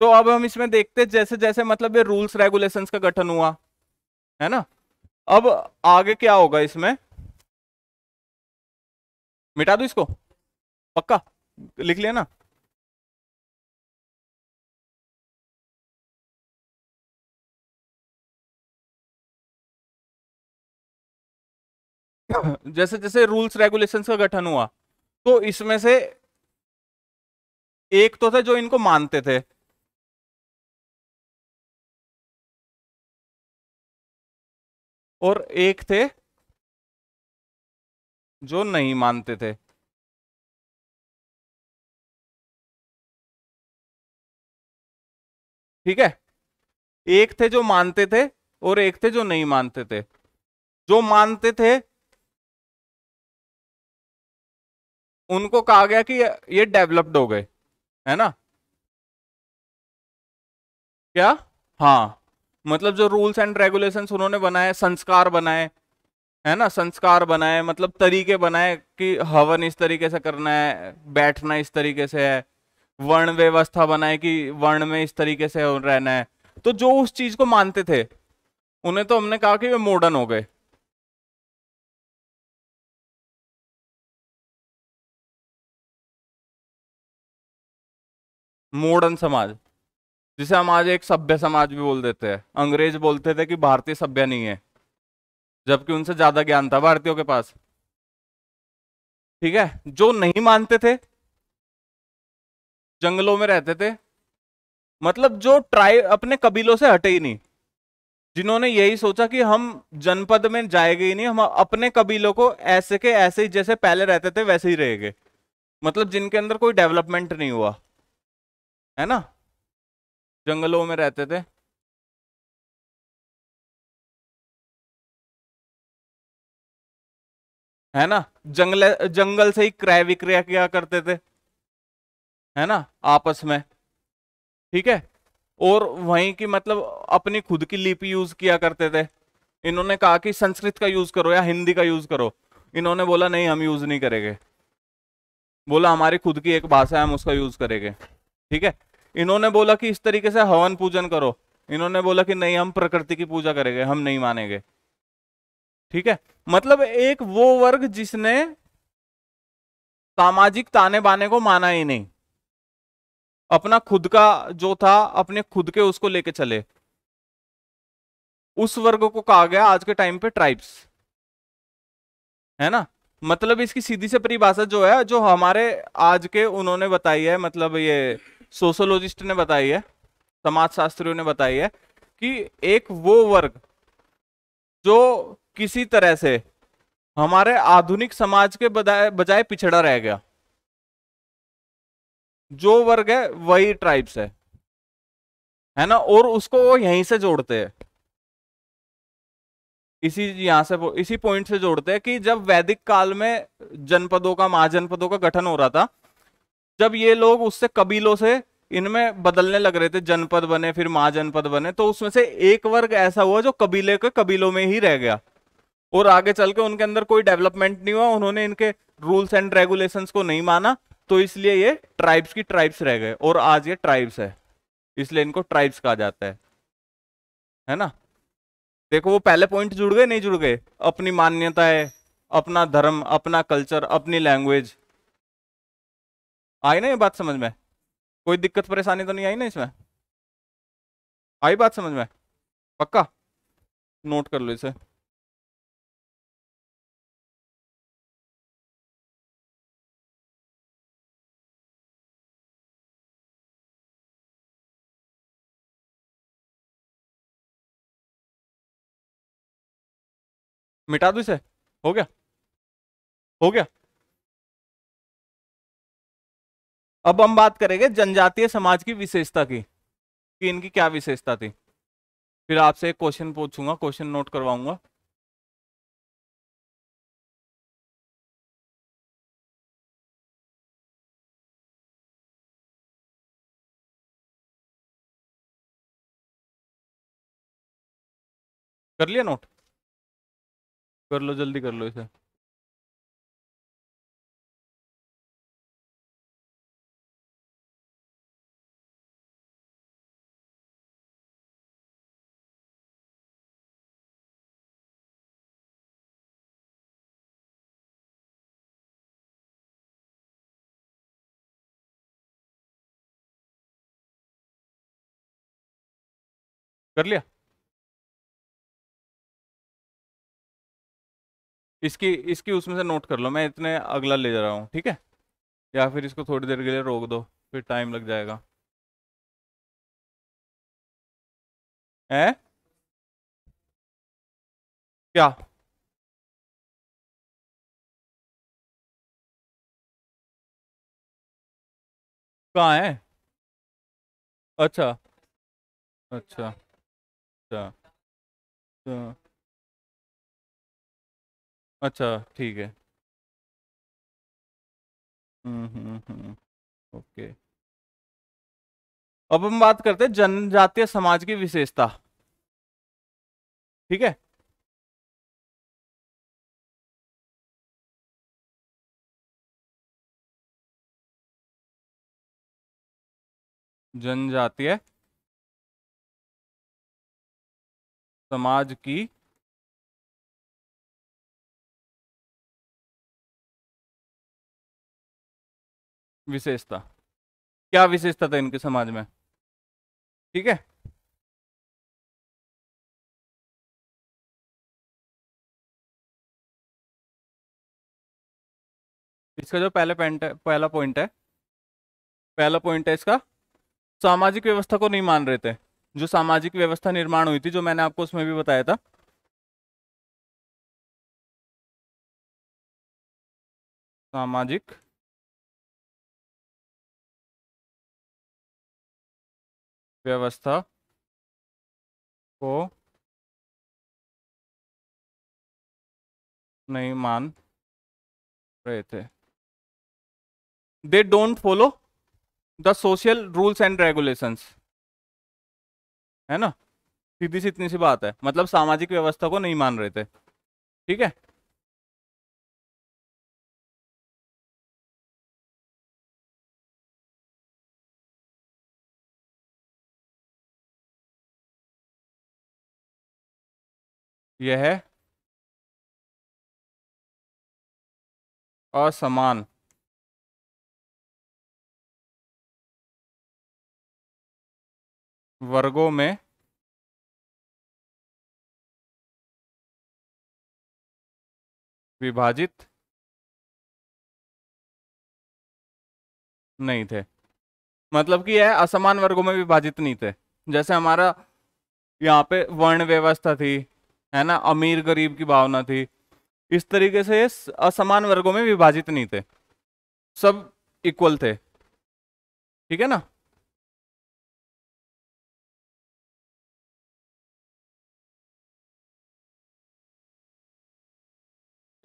तो अब हम इसमें देखते जैसे जैसे मतलब ये रूल्स रेगुलेशंस का गठन हुआ है ना अब आगे क्या होगा इसमें मिटा दो इसको पक्का लिख लिया ना जैसे जैसे रूल्स रेगुलेशंस का गठन हुआ तो इसमें से एक तो थे जो इनको मानते थे और एक थे जो नहीं मानते थे ठीक है एक थे जो मानते थे और एक थे जो नहीं मानते थे जो मानते थे उनको कहा गया कि ये डेवलप्ड हो गए है ना क्या हाँ मतलब जो रूल्स एंड रेगुलेशन उन्होंने बनाए संस्कार बनाए है ना संस्कार बनाए मतलब तरीके बनाए कि हवन इस तरीके से करना है बैठना इस तरीके से है वर्ण व्यवस्था बनाए कि वर्ण में इस तरीके से रहना है तो जो उस चीज को मानते थे उन्हें तो हमने कहा कि वे मॉडर्न हो गए मॉडर्न समाज जिसे हम आज एक सभ्य समाज भी बोल देते हैं अंग्रेज बोलते थे कि भारतीय सभ्य नहीं है जबकि उनसे ज्यादा ज्ञान था भारतीयों के पास ठीक है जो नहीं मानते थे जंगलों में रहते थे मतलब जो ट्राई अपने कबीलों से हटे ही नहीं जिन्होंने यही सोचा कि हम जनपद में जाएंगे ही नहीं हम अपने कबीलों को ऐसे के ऐसे ही जैसे पहले रहते थे वैसे ही रहेंगे मतलब जिनके अंदर कोई डेवलपमेंट नहीं हुआ है ना जंगलों में रहते थे है ना जंगल जंगल से ही क्रय विक्रय किया करते थे है ना आपस में ठीक है और वहीं की मतलब अपनी खुद की लिपि यूज किया करते थे इन्होंने कहा कि संस्कृत का यूज करो या हिंदी का यूज करो इन्होंने बोला नहीं हम यूज नहीं करेंगे बोला हमारी खुद की एक भाषा है हम उसका यूज करेंगे ठीक है इन्होंने बोला कि इस तरीके से हवन पूजन करो इन्होंने बोला कि नहीं हम प्रकृति की पूजा करेंगे हम नहीं मानेंगे ठीक है मतलब एक वो वर्ग जिसने सामाजिक ताने बाने को माना ही नहीं अपना खुद का जो था अपने खुद के उसको लेके चले उस वर्ग को कहा गया आज के टाइम पे ट्राइब्स है ना मतलब इसकी सीधी से परिभाषा जो है जो हमारे आज के उन्होंने बताई है मतलब ये सोशोलॉजिस्ट ने बताई है समाजशास्त्रियों ने बताई है कि एक वो वर्ग जो किसी तरह से हमारे आधुनिक समाज के बजाय पिछड़ा रह गया जो वर्ग है वही ट्राइब्स है है ना और उसको वो यहीं से जोड़ते हैं इसी यहां से इसी पॉइंट से जोड़ते हैं कि जब वैदिक काल में जनपदों का महाजनपदों का गठन हो रहा था जब ये लोग उससे कबीलों से इनमें बदलने लग रहे थे जनपद बने फिर महाजनपद बने तो उसमें से एक वर्ग ऐसा हुआ जो कबीले के कबीलों में ही रह गया और आगे चल के उनके अंदर कोई डेवलपमेंट नहीं हुआ उन्होंने इनके रूल्स एंड रेगुलेशंस को नहीं माना तो इसलिए ये ट्राइब्स की ट्राइब्स रह गए और आज ये ट्राइब्स है इसलिए इनको ट्राइब्स कहा जाता है है ना देखो वो पहले पॉइंट जुड़ गए नहीं जुड़ गए अपनी मान्यता है अपना धर्म अपना कल्चर अपनी लैंग्वेज आई ना ये बात समझ में कोई दिक्कत परेशानी तो नहीं आई ना इसमें आई बात समझ में पक्का नोट कर लो इसे मिटा दो इसे हो गया हो गया अब हम बात करेंगे जनजातीय समाज की विशेषता की कि इनकी क्या विशेषता थी फिर आपसे एक क्वेश्चन पूछूंगा क्वेश्चन नोट करवाऊंगा कर लिया नोट कर लो जल्दी कर लो इसे कर लिया इसकी इसकी उसमें से नोट कर लो मैं इतने अगला ले जा रहा हूँ ठीक है या फिर इसको थोड़ी देर के लिए रोक दो फिर टाइम लग जाएगा है क्या कहाँ है अच्छा अच्छा अच्छा अच्छा अच्छा, ठीक है हम्म, हम्म हम्म ओके अब हम बात करते हैं जनजातीय समाज की विशेषता ठीक है जनजातीय समाज की विशेषता क्या विशेषता था इनके समाज में ठीक है इसका जो पहले पॉइंट है पहला पॉइंट है पहला पॉइंट है इसका सामाजिक व्यवस्था को नहीं मान रहे थे जो सामाजिक व्यवस्था निर्माण हुई थी जो मैंने आपको उसमें भी बताया था सामाजिक व्यवस्था को नहीं मान रहे थे they don't follow the social rules and regulations है ना सीधी सी इतनी सी बात है मतलब सामाजिक व्यवस्था को नहीं मान रहे थे ठीक है यह है असमान वर्गों में विभाजित नहीं थे मतलब कि यह असमान वर्गों में विभाजित नहीं थे जैसे हमारा यहाँ पे वर्ण व्यवस्था थी है ना अमीर गरीब की भावना थी इस तरीके से असमान वर्गों में विभाजित नहीं थे सब इक्वल थे ठीक है ना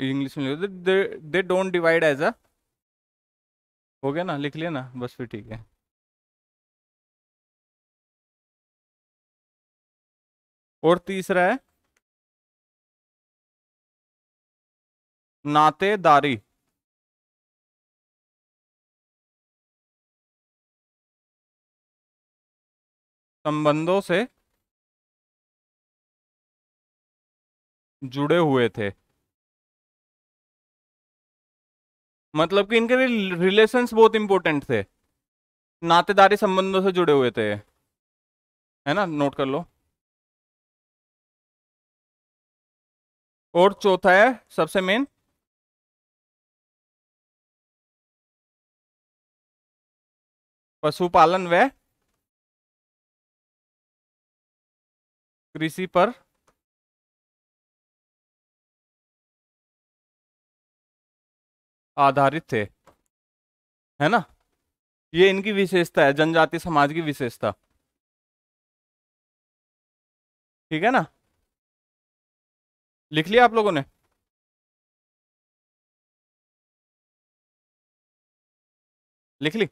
इंग्लिश में they they don't divide as a हो गया ना लिख लिया ना बस फिर ठीक है और तीसरा है नातेदारी संबंधों से जुड़े हुए थे मतलब कि इनके रिलेशन बहुत इंपॉर्टेंट थे नातेदारी संबंधों से जुड़े हुए थे है ना नोट कर लो और चौथा है सबसे मेन पशुपालन व कृषि पर आधारित थे है ना ये इनकी विशेषता है जनजाति समाज की विशेषता ठीक है ना लिख लिया आप लोगों ने लिख ली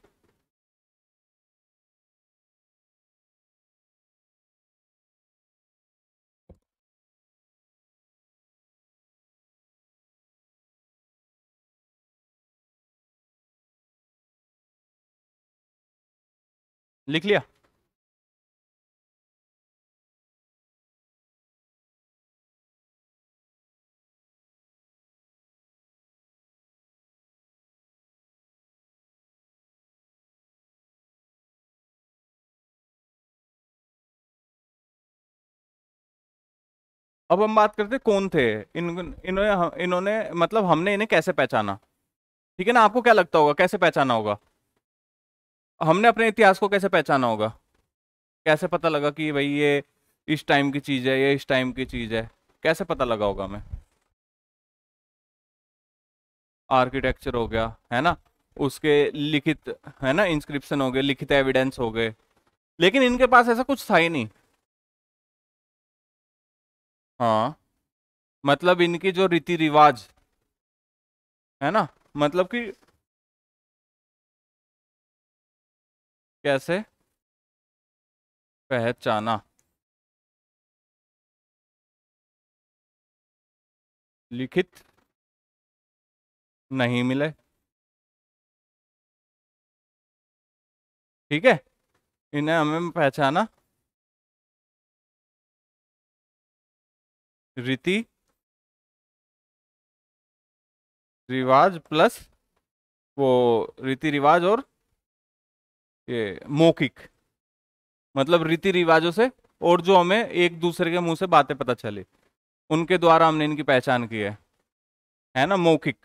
लिख लिया अब हम बात करते कौन थे इन इन्होंने इन्होंने मतलब हमने इन्हें कैसे पहचाना ठीक है ना आपको क्या लगता होगा कैसे पहचाना होगा हमने अपने इतिहास को कैसे पहचाना होगा कैसे पता लगा कि भाई ये इस टाइम की चीज़ है ये इस टाइम की चीज़ है कैसे पता लगा होगा हमें आर्किटेक्चर हो गया है ना उसके लिखित है ना इंस्क्रिप्शन हो गए लिखित एविडेंस हो गए लेकिन इनके पास ऐसा कुछ था ही नहीं हाँ मतलब इनकी जो रीति रिवाज है ना मतलब कि कैसे पहचाना लिखित नहीं मिले ठीक है इन्हें हमें पहचाना रीति रिवाज प्लस वो रीति रिवाज और ये मौखिक मतलब रीति रिवाजों से और जो हमें एक दूसरे के मुंह से बातें पता चली उनके द्वारा हमने इनकी पहचान की है है ना मौखिक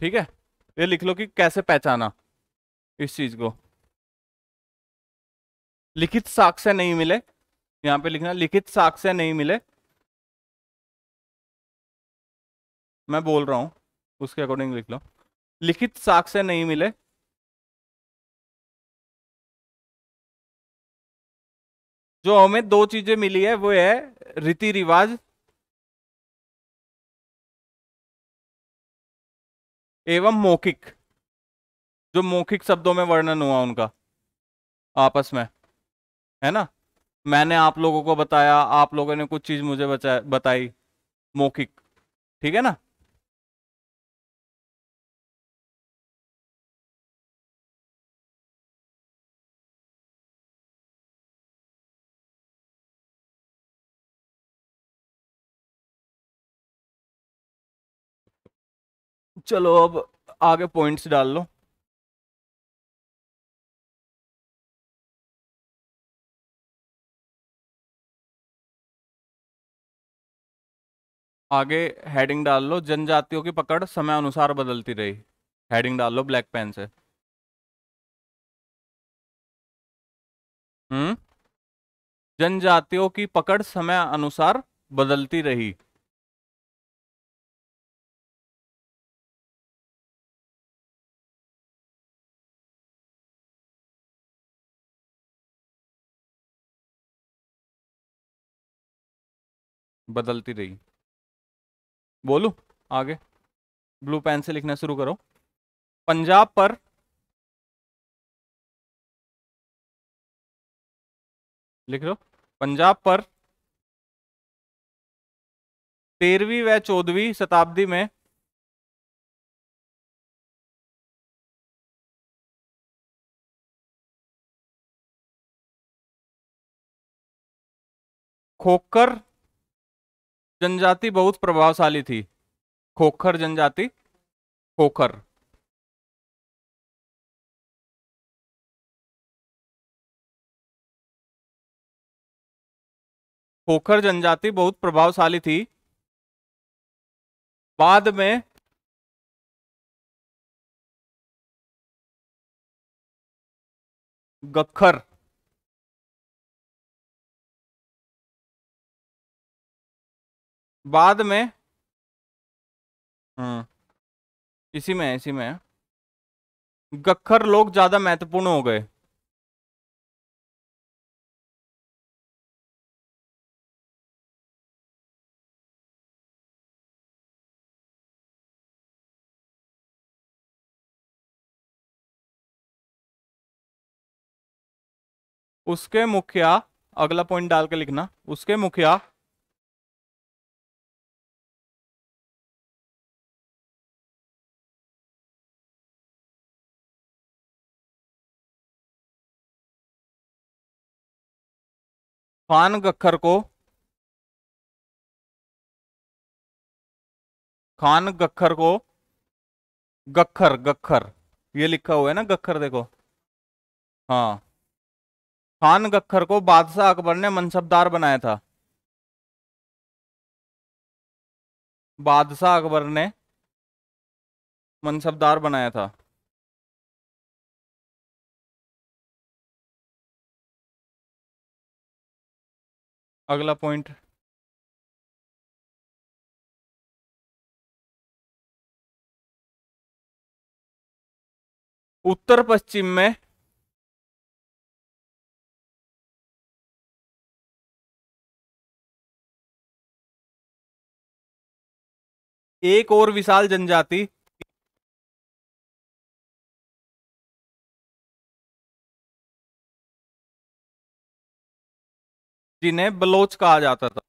ठीक है ये लिख लो कि कैसे पहचाना इस चीज को लिखित साक्ष्य नहीं मिले यहां पे लिखना लिखित साक्ष्य नहीं मिले मैं बोल रहा हूं उसके अकॉर्डिंग लिख लो लिखित साक्ष्य नहीं मिले जो हमें दो चीजें मिली है वो है रीति रिवाज एवं मौखिक जो मौखिक शब्दों में वर्णन हुआ उनका आपस में है ना मैंने आप लोगों को बताया आप लोगों ने कुछ चीज मुझे बताई मौखिक ठीक है ना चलो अब आगे पॉइंट्स डाल लो आगे हेडिंग डाल लो जनजातियों की पकड़ समय अनुसार बदलती रही हेडिंग डाल लो ब्लैक पेन से हम्म जनजातियों की पकड़ समय अनुसार बदलती रही बदलती रही बोलू आगे ब्लू पेन से लिखना शुरू करो पंजाब पर लिख लो पंजाब पर तेरहवीं व चौदहवीं शताब्दी में खोकर जनजाति बहुत प्रभावशाली थी खोखर जनजाति खोखर खोखर जनजाति बहुत प्रभावशाली थी बाद में गखर बाद में हाँ इसी में इसी में गखर लोग ज़्यादा महत्वपूर्ण हो गए उसके मुखिया अगला पॉइंट डाल के लिखना उसके मुखिया खान गखर को खान गखर को गखर गखर ये लिखा हुआ है ना गखर देखो हाँ खान गखर को बादशाह अकबर ने मनसबदार बनाया था बादशाह अकबर ने मनसबदार बनाया था अगला पॉइंट उत्तर पश्चिम में एक और विशाल जनजाति जिन्हें बलोच कहा जाता था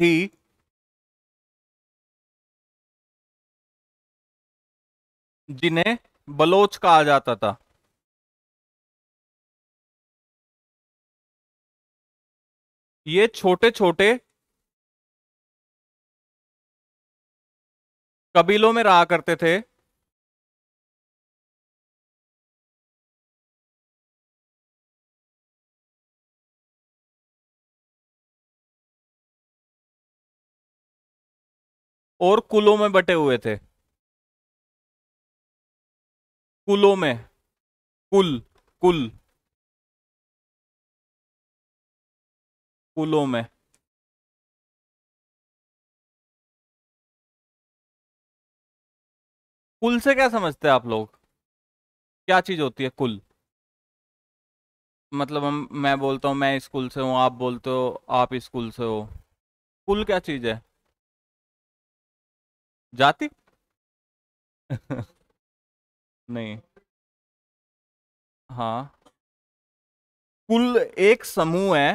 थी जिन्हें बलोच कहा जाता था ये छोटे छोटे कबीलों में रहा करते थे और कुलों में बटे हुए थे कुलों में कुल कुल कुलों में कुल से क्या समझते हैं आप लोग क्या चीज होती है कुल मतलब हम मैं बोलता हूं मैं स्कूल से हूं आप बोलते हो आप स्कूल से हो कुल क्या चीज़ है जाती नहीं हाँ कुल एक समूह है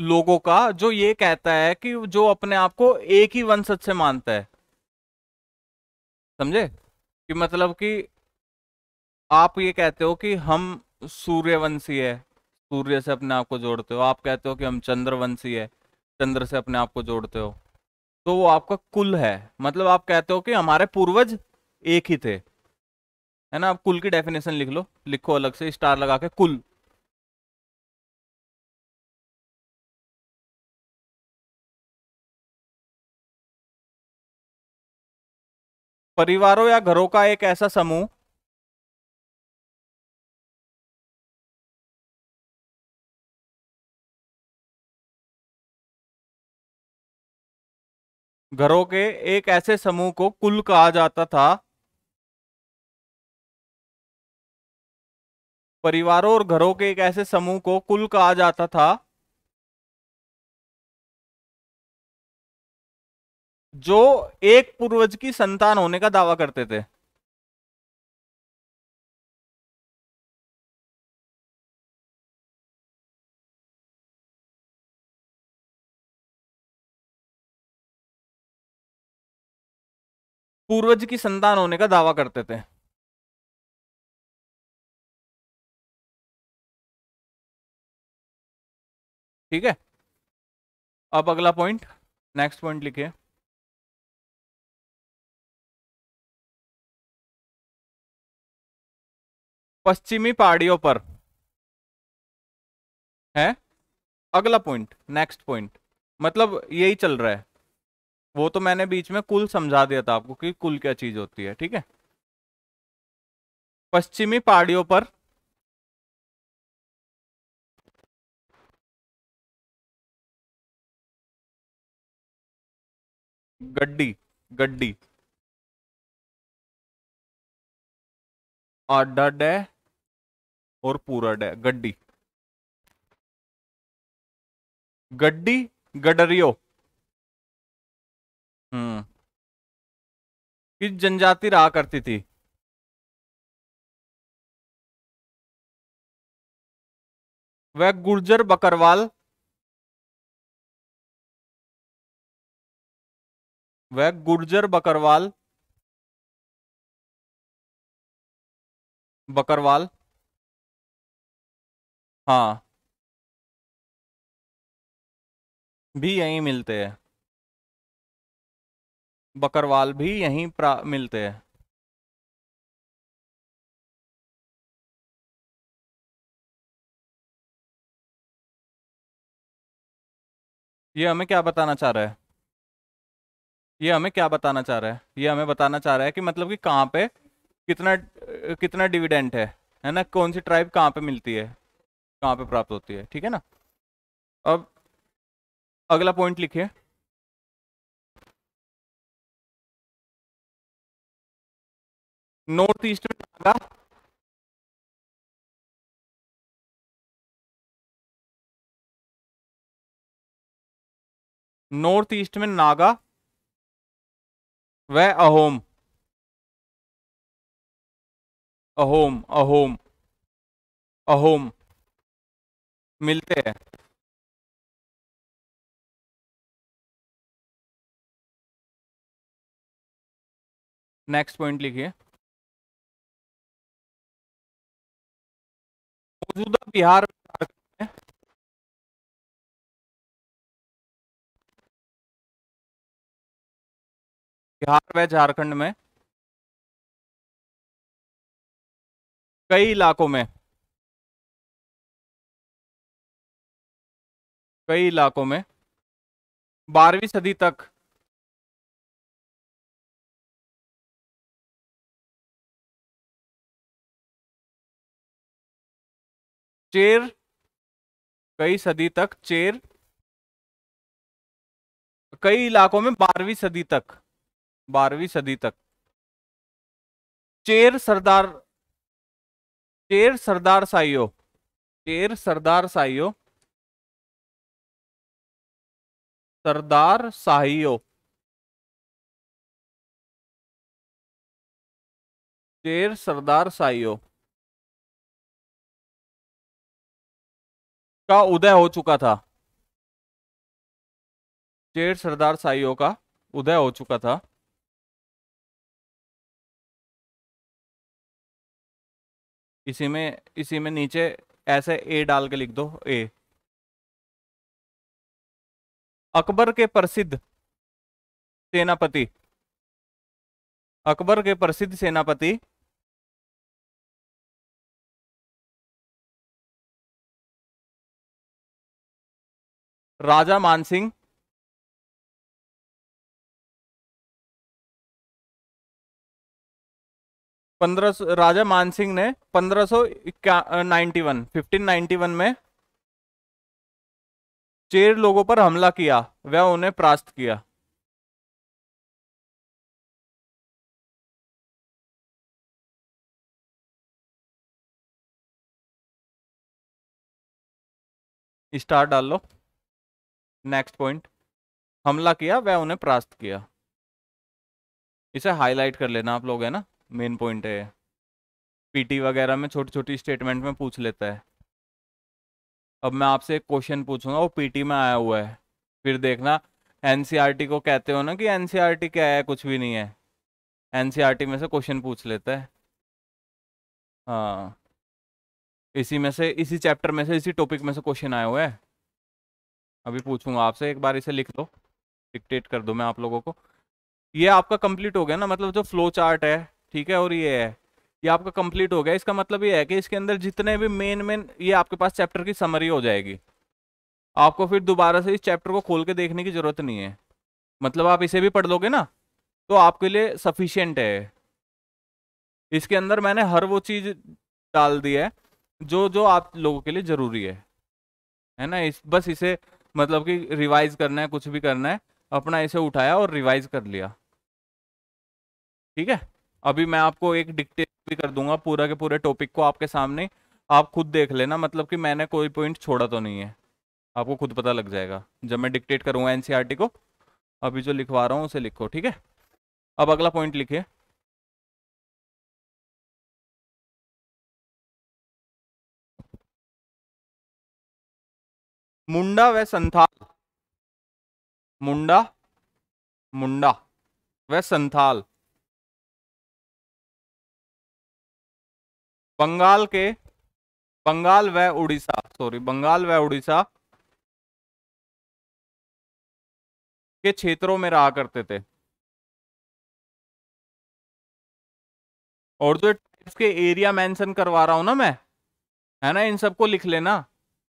लोगों का जो ये कहता है कि जो अपने आप को एक ही वंशज से मानता है समझे कि मतलब कि आप ये कहते हो कि हम सूर्यवंशी है सूर्य से अपने आप को जोड़ते हो आप कहते हो कि हम चंद्रवंशी है चंद्र से अपने आप को जोड़ते हो तो वो आपका कुल है मतलब आप कहते हो कि हमारे पूर्वज एक ही थे है ना आप कुल की डेफिनेशन लिख लो लिखो अलग से स्टार लगा के कुल परिवारों या घरों का एक ऐसा समूह घरों के एक ऐसे समूह को कुल कहा जाता था परिवारों और घरों के एक ऐसे समूह को कुल कहा जाता था जो एक पूर्वज की संतान होने का दावा करते थे पूर्वज की संतान होने का दावा करते थे ठीक है अब अगला पॉइंट नेक्स्ट पॉइंट लिखिए पश्चिमी पहाड़ियों पर है अगला पॉइंट नेक्स्ट पॉइंट मतलब यही चल रहा है वो तो मैंने बीच में कुल समझा दिया था आपको कि कुल क्या चीज होती है ठीक है पश्चिमी पहाड़ियों पर गड्डी गड्डी और डे और पूरा डे गड्डी गड्डी गडरियो हम्म किस जनजाति रहा करती थी वह गुर्जर बकरवाल वह गुर्जर बकरवाल बकरवाल हाँ भी यहीं मिलते हैं बकरवाल भी यहीं मिलते हैं ये हमें क्या बताना चाह रहा है ये हमें क्या बताना चाह रहा है ये हमें बताना चाह रहा है कि मतलब कि कहाँ पे कितना कितना डिविडेंट है है ना कौन सी ट्राइब कहाँ पे मिलती है कहाँ पे प्राप्त होती है ठीक है ना अब अगला पॉइंट लिखिए नॉर्थ ईस्ट में Naga, नॉर्थ ईस्ट में नागा व अहोम अहोम अहोम अहोम मिलते हैं नेक्स्ट पॉइंट लिखिए मौजूदा बिहार में बिहार व झारखंड में कई इलाकों में कई इलाकों में बारहवीं सदी तक चेर कई सदी तक चेर कई इलाकों में बारहवीं सदी तक बारहवीं सदी तक चेर सरदार चेर सरदार साइयो चेर सरदार साइयो सरदार साहियो चेर सरदार साइयो का उदय हो चुका था चेठ सरदार साइयों का उदय हो चुका था इसी में इसी में नीचे ऐसे ए डाल के लिख दो ए अकबर के प्रसिद्ध सेनापति अकबर के प्रसिद्ध सेनापति राजा मानसिंह पंद्रह राजा मानसिंह ने पंद्रह सौ ninety one fifteen ninety one में चेर लोगों पर हमला किया वह उन्हें परास्त किया स्टार डाल लो नेक्स्ट पॉइंट हमला किया वह उन्हें परास्त किया इसे हाईलाइट कर लेना आप लोग है ना मेन पॉइंट है पीटी वगैरह में छोटी छोटी स्टेटमेंट में पूछ लेता है अब मैं आपसे एक क्वेश्चन पूछूंगा वो पीटी में आया हुआ है फिर देखना एनसीईआरटी e को कहते हो ना कि एनसीईआरटी e क्या है कुछ भी नहीं है एनसीईआरटी e में से क्वेश्चन पूछ लेता है हाँ इसी में से इसी चैप्टर में से इसी टॉपिक में से क्वेश्चन आया हुआ है अभी पूछूंगा आपसे एक बार इसे लिख दो डिक्टेट कर दो मैं आप लोगों को ये आपका कंप्लीट हो गया ना मतलब जो फ्लो चार्ट है ठीक है और ये है ये आपका कंप्लीट हो गया इसका मतलब ये है कि इसके अंदर जितने भी मेन मेन ये आपके पास चैप्टर की समरी हो जाएगी आपको फिर दोबारा से इस चैप्टर को खोल के देखने की ज़रूरत नहीं है मतलब आप इसे भी पढ़ लोगे ना तो आपके लिए सफिशियंट है इसके अंदर मैंने हर वो चीज़ डाल दी है जो जो आप लोगों के लिए ज़रूरी है है ना इस बस इसे मतलब कि रिवाइज करना है कुछ भी करना है अपना इसे उठाया और रिवाइज कर लिया ठीक है अभी मैं आपको एक डिक्टेट भी कर दूंगा पूरा के पूरे टॉपिक को आपके सामने आप खुद देख लेना मतलब कि मैंने कोई पॉइंट छोड़ा तो नहीं है आपको खुद पता लग जाएगा जब मैं डिक्टेट करूँगा एन को अभी जो लिखवा रहा हूँ उसे लिखो ठीक है अब अगला पॉइंट लिखिए मुंडा व संथाल मुंडा मुंडा व संथाल बंगाल के बंगाल व उड़ीसा सॉरी बंगाल व उड़ीसा के क्षेत्रों में रहा करते थे और जो टाइप्स के एरिया मेंशन करवा रहा हूं ना मैं है ना इन सबको लिख लेना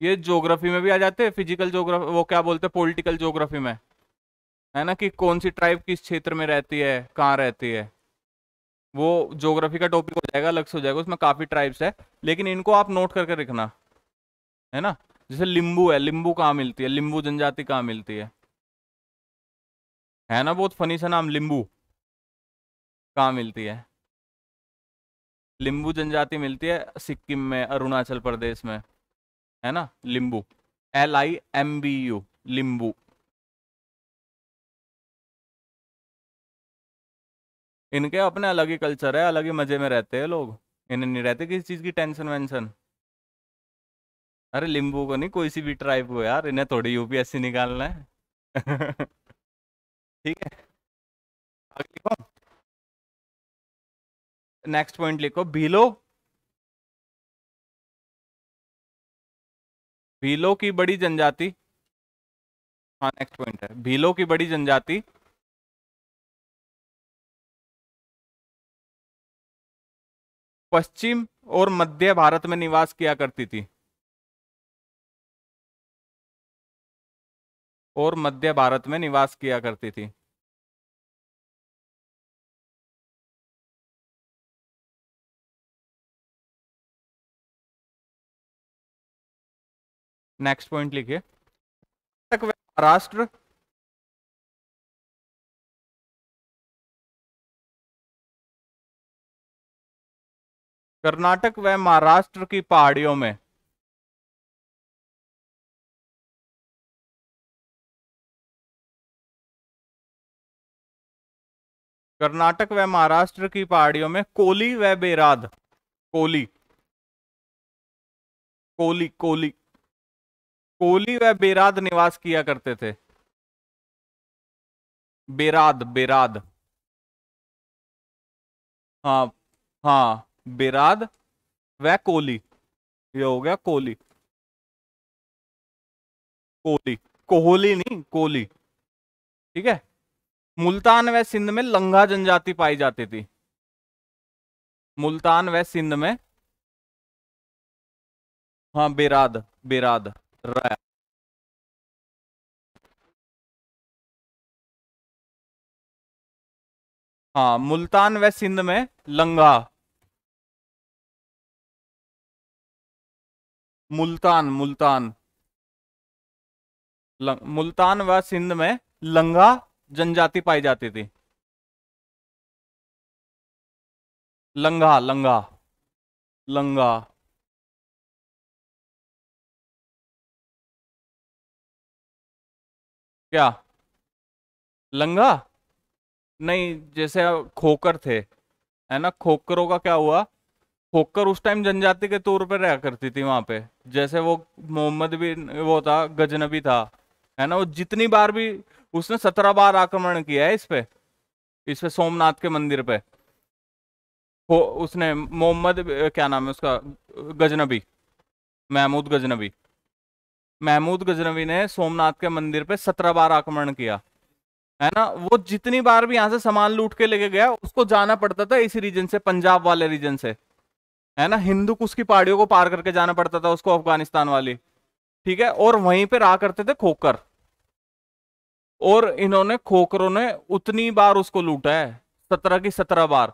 ये जोग्राफी में भी आ जाते हैं फिजिकल जोग्राफी वो क्या बोलते हैं पॉलिटिकल जोग्राफी में है ना कि कौन सी ट्राइब किस क्षेत्र में रहती है कहाँ रहती है वो जोग्राफी का टॉपिक हो जाएगा अलग से हो जाएगा उसमें काफ़ी ट्राइब्स है लेकिन इनको आप नोट करके रखना है ना जैसे लिंबू है लिंबू कहाँ मिलती है लिंबू जनजाति कहाँ मिलती है है ना बहुत फनी सा नाम लिंबू कहाँ मिलती है लिंबू जनजाति मिलती है सिक्किम में अरुणाचल प्रदेश में है ना Limbu L I M B U Limbu इनके अपने अलग ही कल्चर है अलग ही मजे में रहते हैं लोग इन्हें नहीं रहते किसी चीज़ की टेंशन वेंशन अरे लिंबू को नहीं कोई सी भी ट्राइब हो यार इन्हें थोड़ी यूपीएससी निकालना है ठीक है अगली नेक्स्ट पॉइंट लिखो भीलो भीलो की बड़ी जनजाति हाँ नेक्स्ट पॉइंट है भीलो की बड़ी जनजाति पश्चिम और मध्य भारत में निवास किया करती थी और मध्य भारत में निवास किया करती थी नेक्स्ट पॉइंट लिखिए तक महाराष्ट्र कर्नाटक व महाराष्ट्र की पहाड़ियों में कर्नाटक व महाराष्ट्र की पहाड़ियों में कोली व बेराद कोली कोली कोली कोली व बेराद निवास किया करते थे बेराद बेराद हाँ हाँ बेराद व कोली ये हो गया कोली कोहली कोहली नहीं कोहली ठीक है मुल्तान व सिंध में लंगा जनजाति पाई जाती थी मुल्तान व सिंध में हाँ बेराद बेराद रहा है हाँ मुल्तान व सिंध में लंगा मुल्तान मुल्तान लंग, मुल्तान व सिंध में लंगा जनजाति पाई जाती थी लंगा लंगा लंगा क्या लंगा नहीं जैसे खोकर थे है ना खोकरों का क्या हुआ खोकर उस टाइम जनजाति के तौर पर रहा करती थी वहां पे जैसे वो मोहम्मद भी वो था गजनबी था है ना वो जितनी बार भी उसने सत्रह बार आक्रमण किया है इस पे इस पे सोमनाथ के मंदिर पे उसने मोहम्मद क्या नाम है उसका गजनबी महमूद गजनबी महमूद गजनवी ने सोमनाथ के मंदिर पे सत्रह बार आक्रमण किया है ना वो जितनी बार भी यहाँ से सामान लूट के लेके गया उसको जाना पड़ता था इसी रीजन से पंजाब वाले रीजन से है ना हिंदू कुछ की पहाड़ियों को पार करके जाना पड़ता था उसको अफगानिस्तान वाली ठीक है और वहीं पर आ करते थे खोकर और इन्होंने खोकरों ने उतनी बार उसको लूटा है सत्रह की सत्रह बार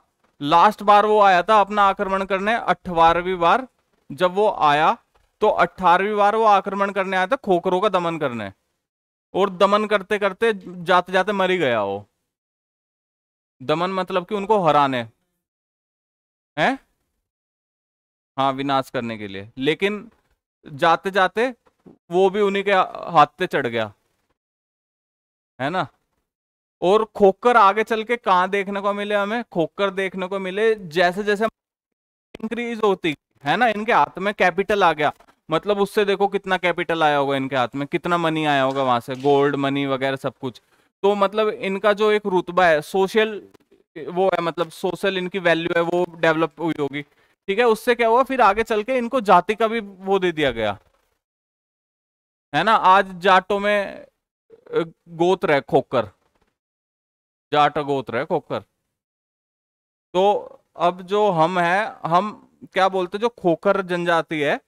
लास्ट बार वो आया था अपना आक्रमण करने अठारहवीं बार जब वो आया तो अट्ठारहवीं बार वो आक्रमण करने आया था खोखरों का दमन करने और दमन करते करते जाते जाते मरी गया वो दमन मतलब कि उनको हराने हैं हाँ विनाश करने के लिए लेकिन जाते जाते वो भी उन्हीं के हाथ से चढ़ गया है ना और खोकर आगे चल के कहा देखने को मिले हमें खोकर देखने को मिले जैसे जैसे इंक्रीज होती है ना इनके हाथ में कैपिटल आ गया मतलब उससे देखो कितना कैपिटल आया होगा इनके हाथ में कितना मनी आया होगा वहां से गोल्ड मनी वगैरह सब कुछ तो मतलब इनका जो एक रुतबा है सोशल वो है मतलब सोशल इनकी वैल्यू है वो डेवलप हुई होगी ठीक है उससे क्या हुआ फिर आगे चल के इनको जाति का भी वो दे दिया गया है ना आज जाटो में गोत्र है खोकर जाट गोत्र है खोकर तो अब जो हम है हम क्या बोलते जो खोकर जनजाति है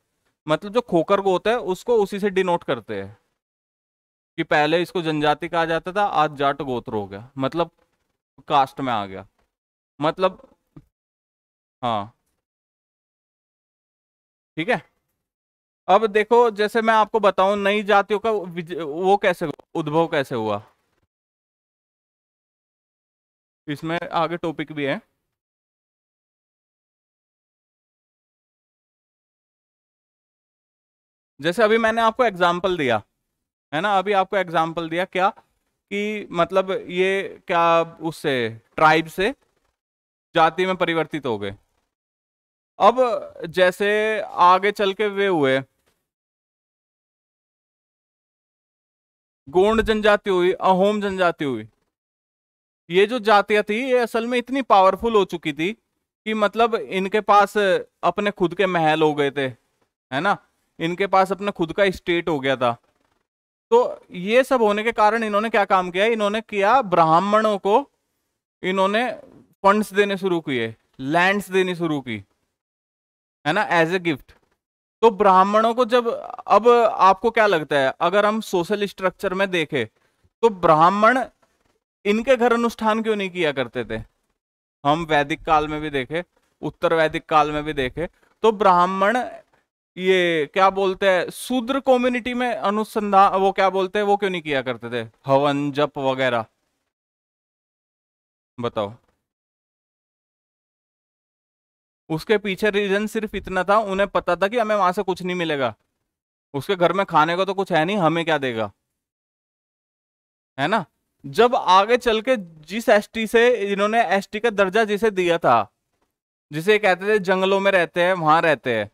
मतलब जो खोकर गो होता है उसको उसी से डिनोट करते हैं कि पहले इसको जनजाति कहा जाता था आज जाट गोत्र हो गया मतलब कास्ट में आ गया मतलब हाँ ठीक है अब देखो जैसे मैं आपको बताऊं नई जातियों का वो कैसे उद्भव कैसे हुआ इसमें आगे टॉपिक भी है जैसे अभी मैंने आपको एग्जाम्पल दिया है ना अभी आपको एग्जाम्पल दिया क्या कि मतलब ये क्या उससे ट्राइब से जाति में परिवर्तित हो गए अब जैसे आगे चल के वे हुए गोंड जनजाति हुई अहोम जनजाति हुई ये जो जातियां थी ये असल में इतनी पावरफुल हो चुकी थी कि मतलब इनके पास अपने खुद के महल हो गए थे है ना इनके पास अपना खुद का स्टेट हो गया था तो ये सब होने के कारण इन्होंने क्या काम किया इन्होंने किया ब्राह्मणों को इन्होंने फंड्स देने शुरू किए लैंड्स देनी शुरू की है ना एज ए गिफ्ट तो ब्राह्मणों को जब अब आपको क्या लगता है अगर हम सोशल स्ट्रक्चर में देखें तो ब्राह्मण इनके घर अनुष्ठान क्यों नहीं किया करते थे हम वैदिक काल में भी देखे उत्तर वैदिक काल में भी देखे तो ब्राह्मण ये क्या बोलते हैं शूद्र कम्युनिटी में अनुसंधान वो क्या बोलते हैं वो क्यों नहीं किया करते थे हवन जप वगैरह बताओ उसके पीछे रीजन सिर्फ इतना था उन्हें पता था कि हमें वहां से कुछ नहीं मिलेगा उसके घर में खाने का तो कुछ है नहीं हमें क्या देगा है ना जब आगे चल के जिस एसटी से इन्होंने एसटी का दर्जा जिसे दिया था जिसे कहते थे जंगलों में रहते हैं वहां रहते हैं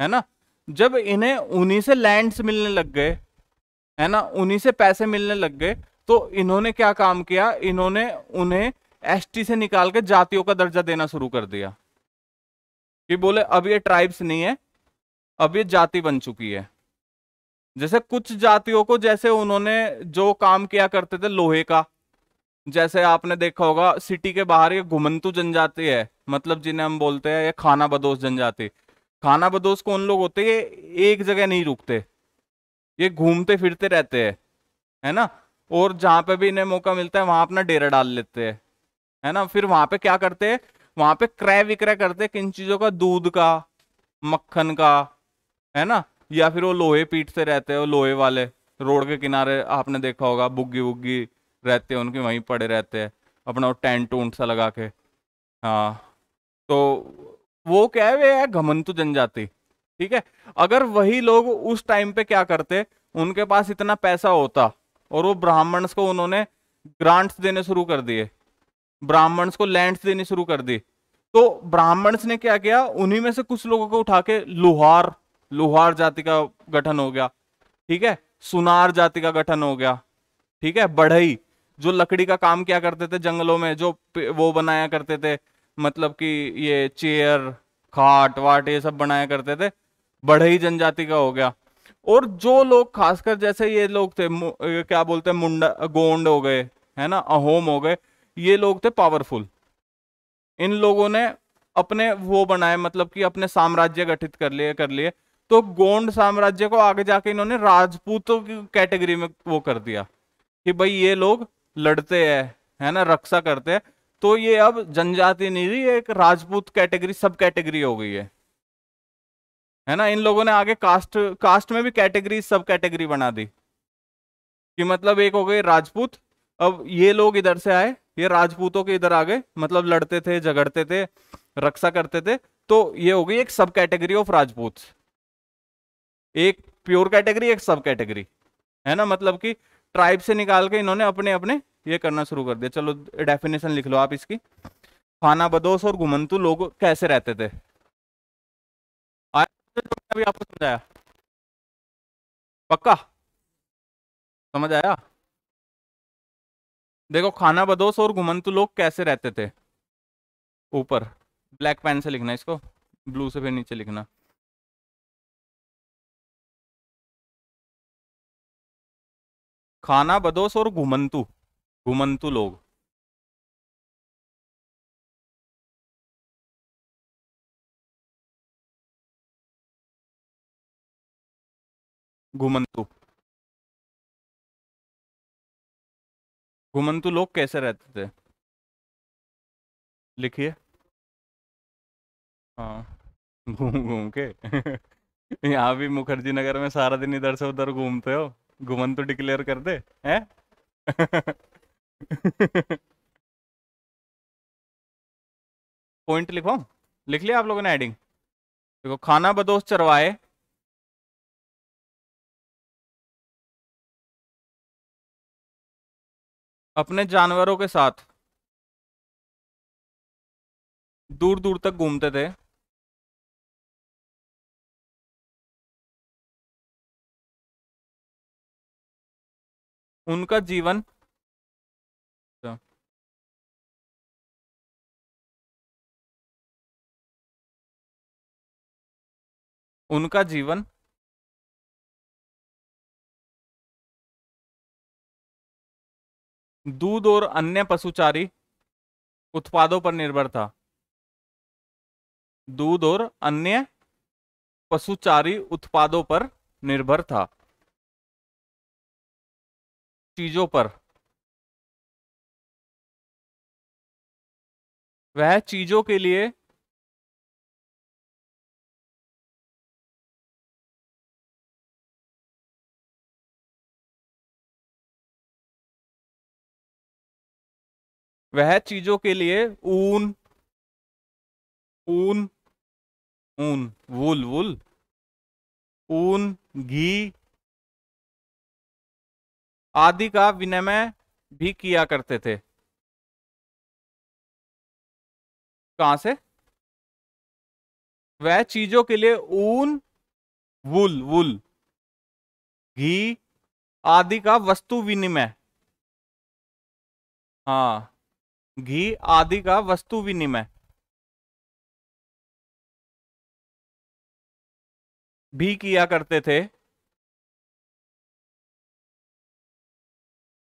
है ना जब इन्हें उन्हीं से लैंड्स मिलने लग गए है ना उन्हीं से पैसे मिलने लग गए तो इन्होंने क्या काम किया इन्होंने उन्हें एसटी से निकाल के जातियों का दर्जा देना शुरू कर दिया कि बोले अब ये ट्राइब्स नहीं है अब ये जाति बन चुकी है जैसे कुछ जातियों को जैसे उन्होंने जो काम किया करते थे लोहे का जैसे आपने देखा होगा सिटी के बाहर ये घुमंतु जनजाति है मतलब जिन्हें हम बोलते हैं ये खाना बदोश जनजाति खाना बदोश कौन लोग होते हैं एक जगह नहीं रुकते ये घूमते फिरते रहते हैं है ना और जहाँ पे भी इन्हें मौका मिलता है वहाँ अपना डेरा डाल लेते हैं है ना फिर वहाँ पे क्या करते हैं वहाँ पे क्रय विक्रय करते हैं किन चीज़ों का दूध का मक्खन का है ना या फिर वो लोहे पीटते रहते हैं वो लोहे वाले रोड के किनारे आपने देखा होगा बुग्गी बुग्गी रहते हैं उनके वहीं पड़े रहते हैं अपना वो टेंट ऊंट सा लगा के हाँ तो वो क्या है वे है घमंतु जनजाति ठीक है अगर वही लोग उस टाइम पे क्या करते उनके पास इतना पैसा होता और वो ब्राह्मण्स को उन्होंने ग्रांट्स देने शुरू कर दिए ब्राह्मण्स को लैंड्स देने शुरू कर दी तो ब्राह्मण्स ने क्या किया उन्हीं में से कुछ लोगों को उठा के लुहार लुहार जाति का गठन हो गया ठीक है सुनार जाति का गठन हो गया ठीक है बढ़ई जो लकड़ी का काम क्या करते थे जंगलों में जो वो बनाया करते थे मतलब कि ये चेयर खाट वाट ये सब बनाया करते थे ही जनजाति का हो गया और जो लोग खासकर जैसे ये लोग थे क्या बोलते हैं मुंडा गोंड हो गए है ना अहोम हो गए ये लोग थे पावरफुल इन लोगों ने अपने वो बनाए मतलब कि अपने साम्राज्य गठित कर लिए कर लिए तो गोंड साम्राज्य को आगे जाके इन्होंने राजपूतों की कैटेगरी में वो कर दिया कि भाई ये लोग लड़ते हैं है ना रक्षा करते हैं तो ये अब जनजाति नहीं रही एक राजपूत कैटेगरी सब कैटेगरी हो गई है है ना इन लोगों ने आगे कास्ट कास्ट में भी कैटेगरी सब कैटेगरी बना दी कि मतलब एक हो गई राजपूत अब ये लोग इधर से आए ये राजपूतों के इधर आ गए मतलब लड़ते थे झगड़ते थे रक्षा करते थे तो ये हो गई एक सब कैटेगरी ऑफ राजपूत एक प्योर कैटेगरी एक सब कैटेगरी है ना मतलब कि ट्राइब से निकाल के इन्होंने अपने अपने ये करना शुरू कर दिया चलो डेफिनेशन लिख लो आप इसकी खाना बदोश और घुमंतु लोग कैसे रहते थे तो अभी आपको समझाया पक्का समझ आया देखो खाना बदोश और घुमंतु लोग कैसे रहते थे ऊपर ब्लैक पेन से लिखना इसको ब्लू से फिर नीचे लिखना खाना बदोश और घुमंतु घुमंतु लोग घुमंतु घुमंतु लोग कैसे रहते थे लिखिए हाँ घूम घूम के यहाँ भी मुखर्जी नगर में सारा दिन इधर से उधर घूमते हो घुमंतु डिक्लेयर कर दे हैं पॉइंट लिखो लिख लिया आप लोगों ने एडिंग देखो खाना बदोश चरवाए अपने जानवरों के साथ दूर दूर तक घूमते थे उनका जीवन उनका जीवन दूध और अन्य पशुचारी उत्पादों पर निर्भर था दूध और अन्य पशुचारी उत्पादों पर निर्भर था चीजों पर वह चीजों के लिए वह चीजों के लिए ऊन ऊन ऊन वूल वूल ऊन घी आदि का विनिमय भी किया करते थे कहां से वह चीजों के लिए ऊन वुल वुल घी आदि का वस्तु विनिमय हाँ घी आदि का वस्तु विनिमय भी किया करते थे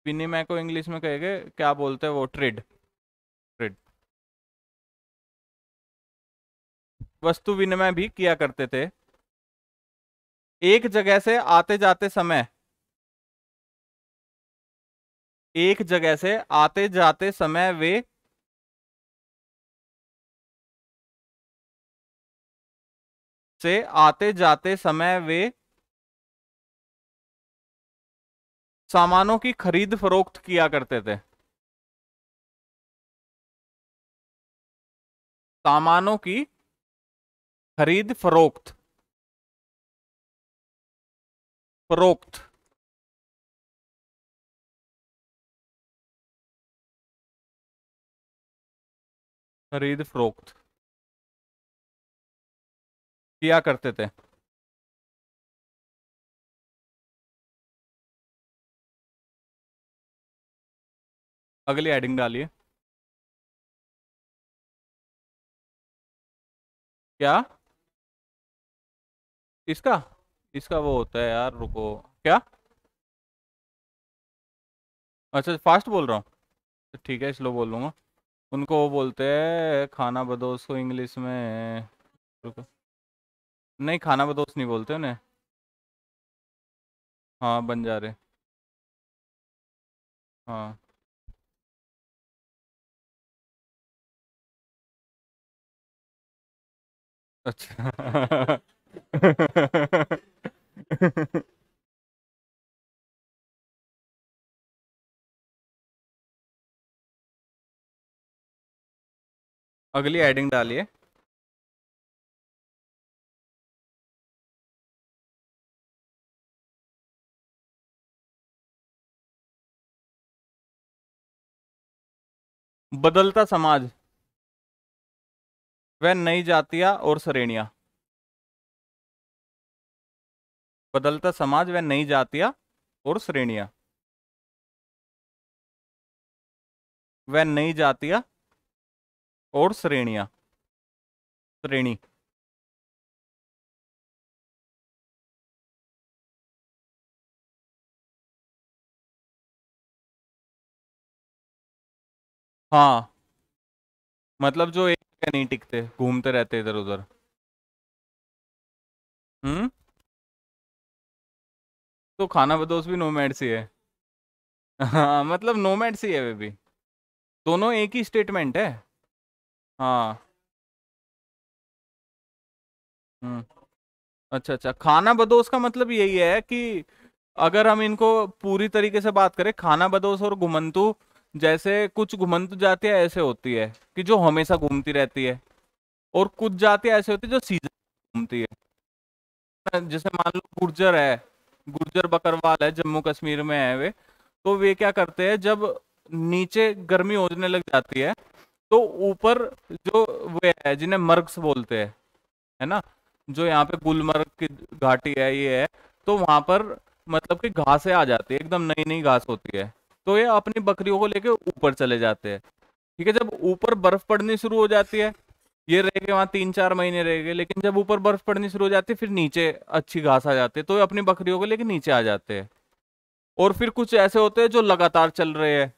विनिमय को इंग्लिश में कहेंगे क्या बोलते हैं वो ट्रेड ट्रेड वस्तु विनिमय भी किया करते थे एक जगह से आते जाते समय एक जगह से आते जाते समय वे से आते जाते समय वे सामानों की खरीद फरोख्त किया करते थे सामानों की खरीद फरोख्त फरोख्त खरीद फरोख्त किया करते थे अगली एडिंग डालिए क्या इसका इसका वो होता है यार रुको क्या अच्छा फास्ट बोल रहा हूँ तो ठीक है स्लो बोल लूँगा उनको वो बोलते हैं खाना बदोश को इंग्लिश में रुको नहीं खाना बदोश नहीं बोलते उन्हें हाँ बन जा रहे हाँ अच्छा अगली एडिंग डालिए बदलता समाज वह नई जातियां और श्रेणियां बदलता समाज वह नई जातियां और श्रेणियां वह नई जातियां और श्रेणिया श्रेणी हाँ मतलब जो एक जगह नहीं टिकते घूमते रहते इधर उधर हम्म तो खाना बदोस भी नोमैड सी है हाँ मतलब नोमैड सी है वे भी दोनों एक ही स्टेटमेंट है हाँ हम्म अच्छा अच्छा खाना बदोश का मतलब यही है कि अगर हम इनको पूरी तरीके से बात करें खाना बदोश और घुमंतु जैसे कुछ घुमंतु जातियाँ ऐसे होती है कि जो हमेशा घूमती रहती है और कुछ जातियाँ ऐसे होती है जो सीजन घूमती है जैसे मान लो गुर्जर है गुर्जर बकरवाल है जम्मू कश्मीर में है वे तो वे क्या करते हैं जब नीचे गर्मी होने लग जाती है तो ऊपर जो वे है जिन्हें मर्ग्स बोलते हैं है ना जो यहाँ पे गुलमर्ग की घाटी है ये है तो वहाँ पर मतलब कि घासें आ जाती है एकदम नई नई घास होती है तो ये अपनी बकरियों को लेके ऊपर चले जाते हैं ठीक है जब ऊपर बर्फ पड़नी शुरू हो जाती है ये रह गए वहाँ तीन चार महीने रह गए लेकिन जब ऊपर बर्फ पड़नी शुरू हो जाती है फिर नीचे अच्छी घास आ जाती है तो ये अपनी बकरियों को लेके नीचे आ जाते हैं और फिर कुछ ऐसे होते हैं जो लगातार चल रहे हैं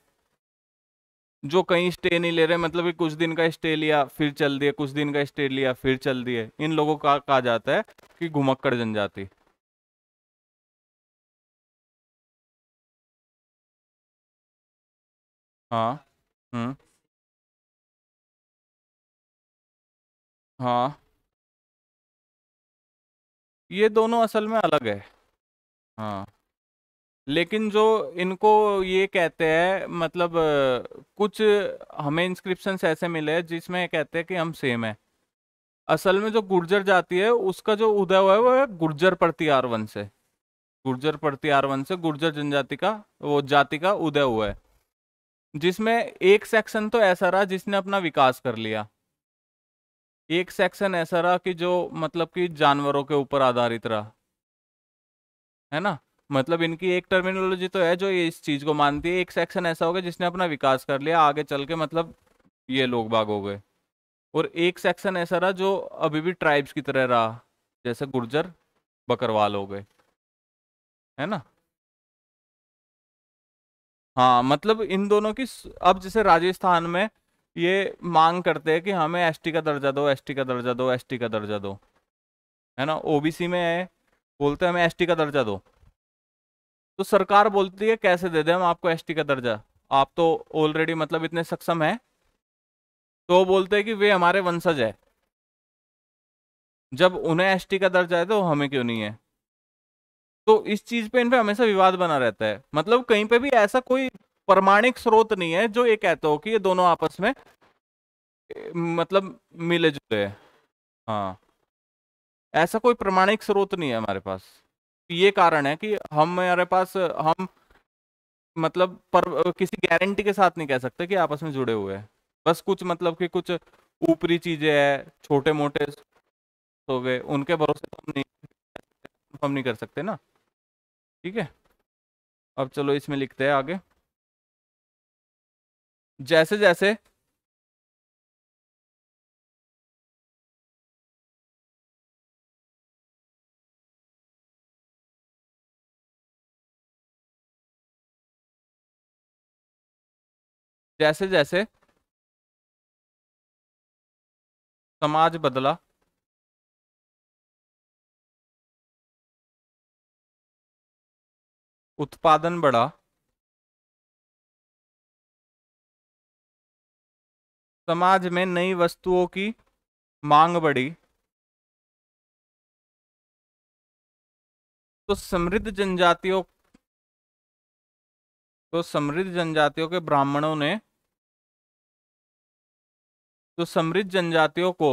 जो कहीं स्टे नहीं ले रहे मतलब कि कुछ दिन का स्टे लिया फिर चल दिए कुछ दिन का स्टे लिया फिर चल दिए इन लोगों का कहा जाता है कि घुमक्कड़ जनजाति हाँ हम्म हाँ ये दोनों असल में अलग है हाँ लेकिन जो इनको ये कहते हैं मतलब कुछ हमें इंस्क्रिप्शन ऐसे मिले हैं जिसमें कहते हैं कि हम सेम है असल में जो गुर्जर जाति है उसका जो उदय हुआ है वो है गुर्जर प्रतिहार वन से गुर्जर प्रतिहार वन से गुर्जर जनजाति का वो जाति का उदय हुआ है जिसमें एक सेक्शन तो ऐसा रहा जिसने अपना विकास कर लिया एक सेक्शन ऐसा रहा कि जो मतलब कि जानवरों के ऊपर आधारित रहा है ना मतलब इनकी एक टर्मिनोलॉजी तो है जो इस चीज़ को मानती है एक सेक्शन ऐसा होगा जिसने अपना विकास कर लिया आगे चल के मतलब ये लोग बाग हो गए और एक सेक्शन ऐसा रहा जो अभी भी ट्राइब्स की तरह रहा जैसे गुर्जर बकरवाल हो गए है ना हाँ मतलब इन दोनों की अब जैसे राजस्थान में ये मांग करते हैं कि हमें एसटी का दर्जा दो एसटी का दर्जा दो एसटी का दर्जा दो है ना ओबीसी में है बोलते हैं हमें एसटी का दर्जा दो तो सरकार बोलती है कैसे दे दें हम आपको एसटी का दर्जा आप तो ऑलरेडी मतलब इतने सक्षम हैं तो बोलते हैं कि वे हमारे वंशज है जब उन्हें एसटी का दर्जा है तो हमें क्यों नहीं है तो इस चीज पे इन पर हमेशा विवाद बना रहता है मतलब कहीं पे भी ऐसा कोई प्रमाणिक स्रोत नहीं है जो ये कहता हो कि ये दोनों आपस में मतलब मिले जुले हैं हाँ ऐसा कोई प्रमाणिक स्रोत नहीं है हमारे पास तो ये कारण है कि हमारे पास हम मतलब पर किसी गारंटी के साथ नहीं कह सकते कि आपस में जुड़े हुए हैं बस कुछ मतलब कि कुछ ऊपरी चीजें हैं छोटे मोटे हो गए उनके भरोसे तो हम नहीं हम नहीं कर सकते ना ठीक है अब चलो इसमें लिखते हैं आगे जैसे जैसे जैसे जैसे समाज बदला उत्पादन बढ़ा समाज में नई वस्तुओं की मांग बढ़ी तो समृद्ध जनजातियों तो समृद्ध जनजातियों के ब्राह्मणों ने तो समृद्ध जनजातियों को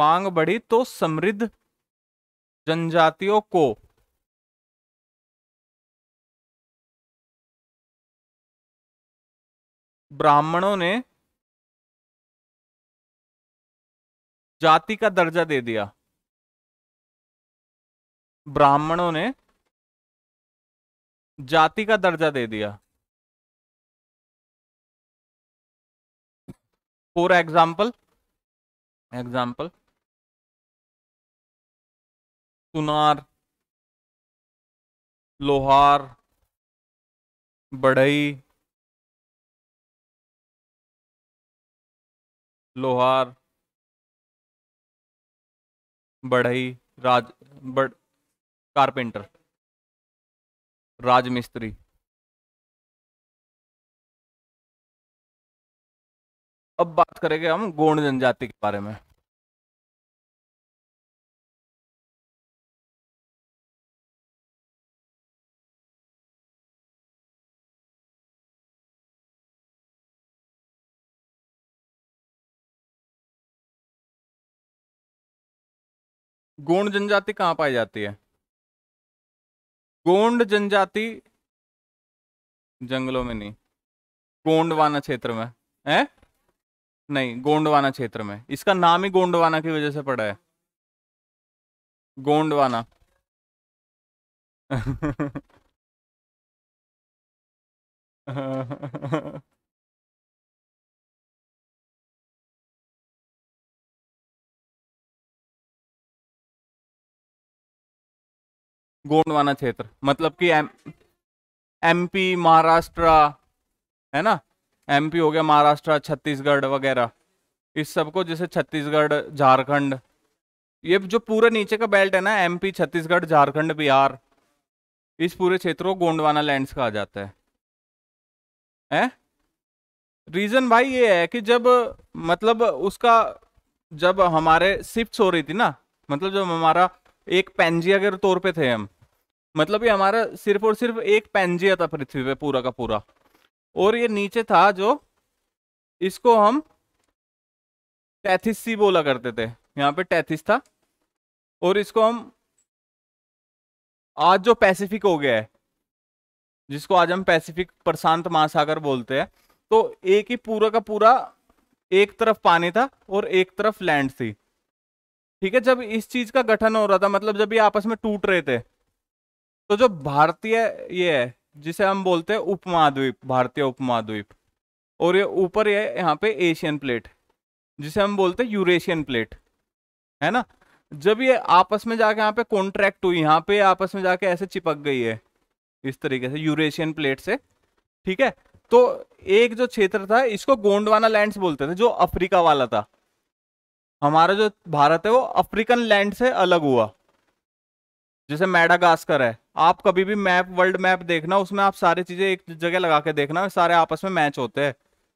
मांग बढ़ी तो समृद्ध जनजातियों को ब्राह्मणों ने जाति का दर्जा दे दिया ब्राह्मणों ने जाति का दर्जा दे दिया फॉर एग्जाम्पल एग्जाम्पल सुनार लोहार बढ़ई लोहार बढ़ई राज बड़ कारपेंटर राजमिस्त्री अब बात करेंगे हम गोंड जनजाति के बारे में गोंड जनजाति कहां पाई जाती है गोंड जनजाति जंगलों में नहीं गोंडवाना क्षेत्र में है नहीं गोंडवाना क्षेत्र में इसका नाम ही गोंडवाना की वजह से पड़ा है गोंडवाना गोंडवाना क्षेत्र मतलब कि एम एमपी महाराष्ट्र है ना एमपी हो गया महाराष्ट्र छत्तीसगढ़ वगैरह इस सबको जैसे छत्तीसगढ़ झारखंड ये जो पूरा नीचे का बेल्ट है ना एमपी छत्तीसगढ़ झारखंड बिहार इस पूरे क्षेत्र को गोंडवाना लैंड्स कहा जाता है हैं रीज़न भाई ये है कि जब मतलब उसका जब हमारे शिफ्ट हो रही थी ना मतलब जब हमारा एक पेंजिया के तौर पे थे हम मतलब ये हमारा सिर्फ और सिर्फ एक पेंजिया था पृथ्वी पे पूरा का पूरा और ये नीचे था जो इसको हम टैथिस बोला करते थे यहाँ पे टैथिस था और इसको हम आज जो पैसिफिक हो गया है जिसको आज हम पैसिफिक प्रशांत महासागर बोलते हैं तो एक ही पूरा का पूरा एक तरफ पानी था और एक तरफ लैंड थी ठीक है जब इस चीज का गठन हो रहा था मतलब जब ये आपस में टूट रहे थे तो जो भारतीय ये है जिसे हम बोलते हैं उपमहाद्वीप भारतीय उपमहाद्वीप और ये ऊपर ये यहाँ पे एशियन प्लेट जिसे हम बोलते हैं यूरेशियन प्लेट है ना जब ये आपस में जाके यहाँ पे कॉन्ट्रैक्ट हुई यहाँ पे आपस में जाके ऐसे चिपक गई है इस तरीके से यूरेशियन प्लेट से ठीक है तो एक जो क्षेत्र था इसको गोंडवाना लैंड्स बोलते थे जो अफ्रीका वाला था हमारा जो भारत है वो अफ्रीकन लैंड से अलग हुआ जैसे मैडागास्कर है आप कभी भी मैप वर्ल्ड मैप देखना उसमें आप सारी चीज़ें एक जगह लगा के देखना सारे आपस में मैच होते हैं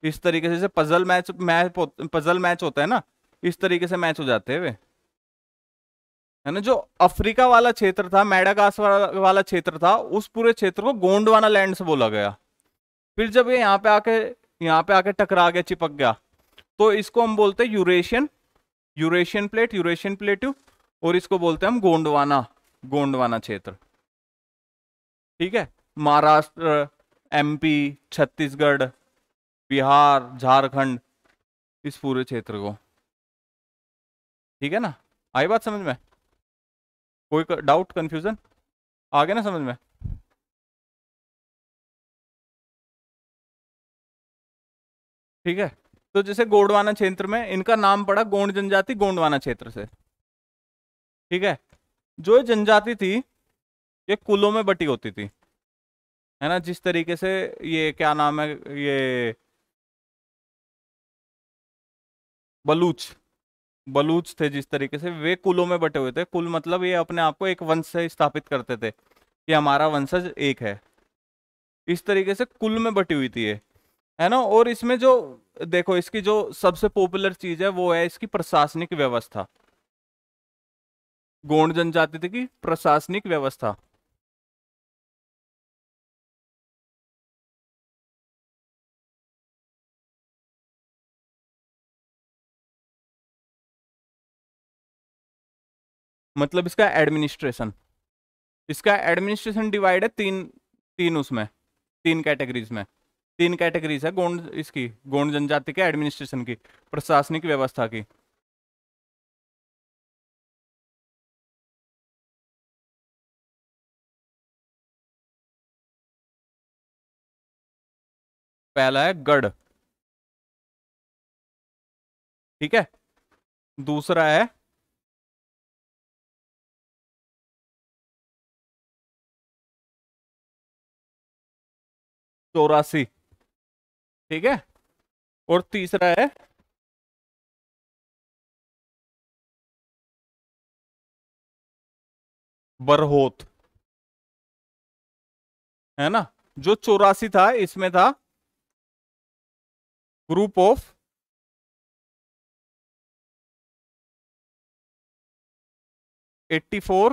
इस तरीके से जैसे puzzle match match puzzle match होता है ना इस तरीके से मैच हो जाते हैं वे है ना जो अफ्रीका वाला क्षेत्र था मैडागास वाला क्षेत्र था उस पूरे क्षेत्र को गोंडवाना लैंड से बोला गया फिर जब ये यहाँ पे आके यहाँ पे आके टकरा गया चिपक गया तो इसको हम बोलते हैं Eurasian Eurasian plate Eurasian plate और इसको बोलते हैं हम गोंडवाना गोंडवाना क्षेत्र ठीक है महाराष्ट्र एमपी छत्तीसगढ़ बिहार झारखंड इस पूरे क्षेत्र को ठीक है ना आई बात समझ में कोई डाउट कंफ्यूजन आ गया ना समझ में ठीक है तो जैसे गोंडवाना क्षेत्र में इनका नाम पड़ा गोंड जनजाति गोंडवाना क्षेत्र से ठीक है जो जनजाति थी ये कुलों में बटी होती थी है ना जिस तरीके से ये क्या नाम है ये बलूच बलूच थे जिस तरीके से वे कुलों में बटे हुए थे कुल मतलब ये अपने आप को एक वंश से स्थापित करते थे कि हमारा वंशज एक है इस तरीके से कुल में बटी हुई थी ये है ना और इसमें जो देखो इसकी जो सबसे पॉपुलर चीज़ है वो है इसकी प्रशासनिक व्यवस्था गोंड जनजाति की प्रशासनिक व्यवस्था मतलब इसका एडमिनिस्ट्रेशन इसका एडमिनिस्ट्रेशन डिवाइड है तीन तीन उसमें तीन कैटेगरीज में तीन कैटेगरीज है गोंड इसकी गोंड जनजाति के एडमिनिस्ट्रेशन की प्रशासनिक व्यवस्था की पहला है गढ़ ठीक है दूसरा है चौरासी ठीक है और तीसरा है बरहोत है ना जो चौरासी था इसमें था group of एट्टी फोर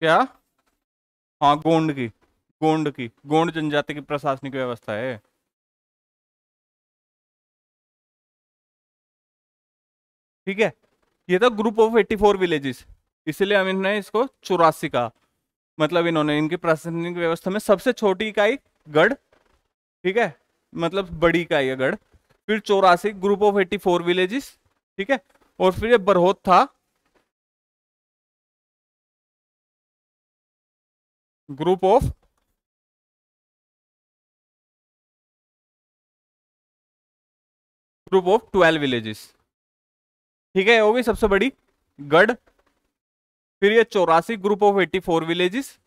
क्या हाँ गोंड की गोंड की गोंड जनजाति की प्रशासनिक व्यवस्था है ठीक है ये था group of eighty four villages इसलिए हम इन्होंने इसको चौरासी का मतलब इन्होंने इनकी प्रशासनिक व्यवस्था में सबसे छोटी इकाई गढ़ ठीक है मतलब बड़ी का ये गढ़ फिर चौरासी group of eighty four villages ठीक है और फिर ये बरहोत था group of group of twelve villages ठीक है होगी सबसे बड़ी गढ़ फिर ये चौरासी group of eighty four villages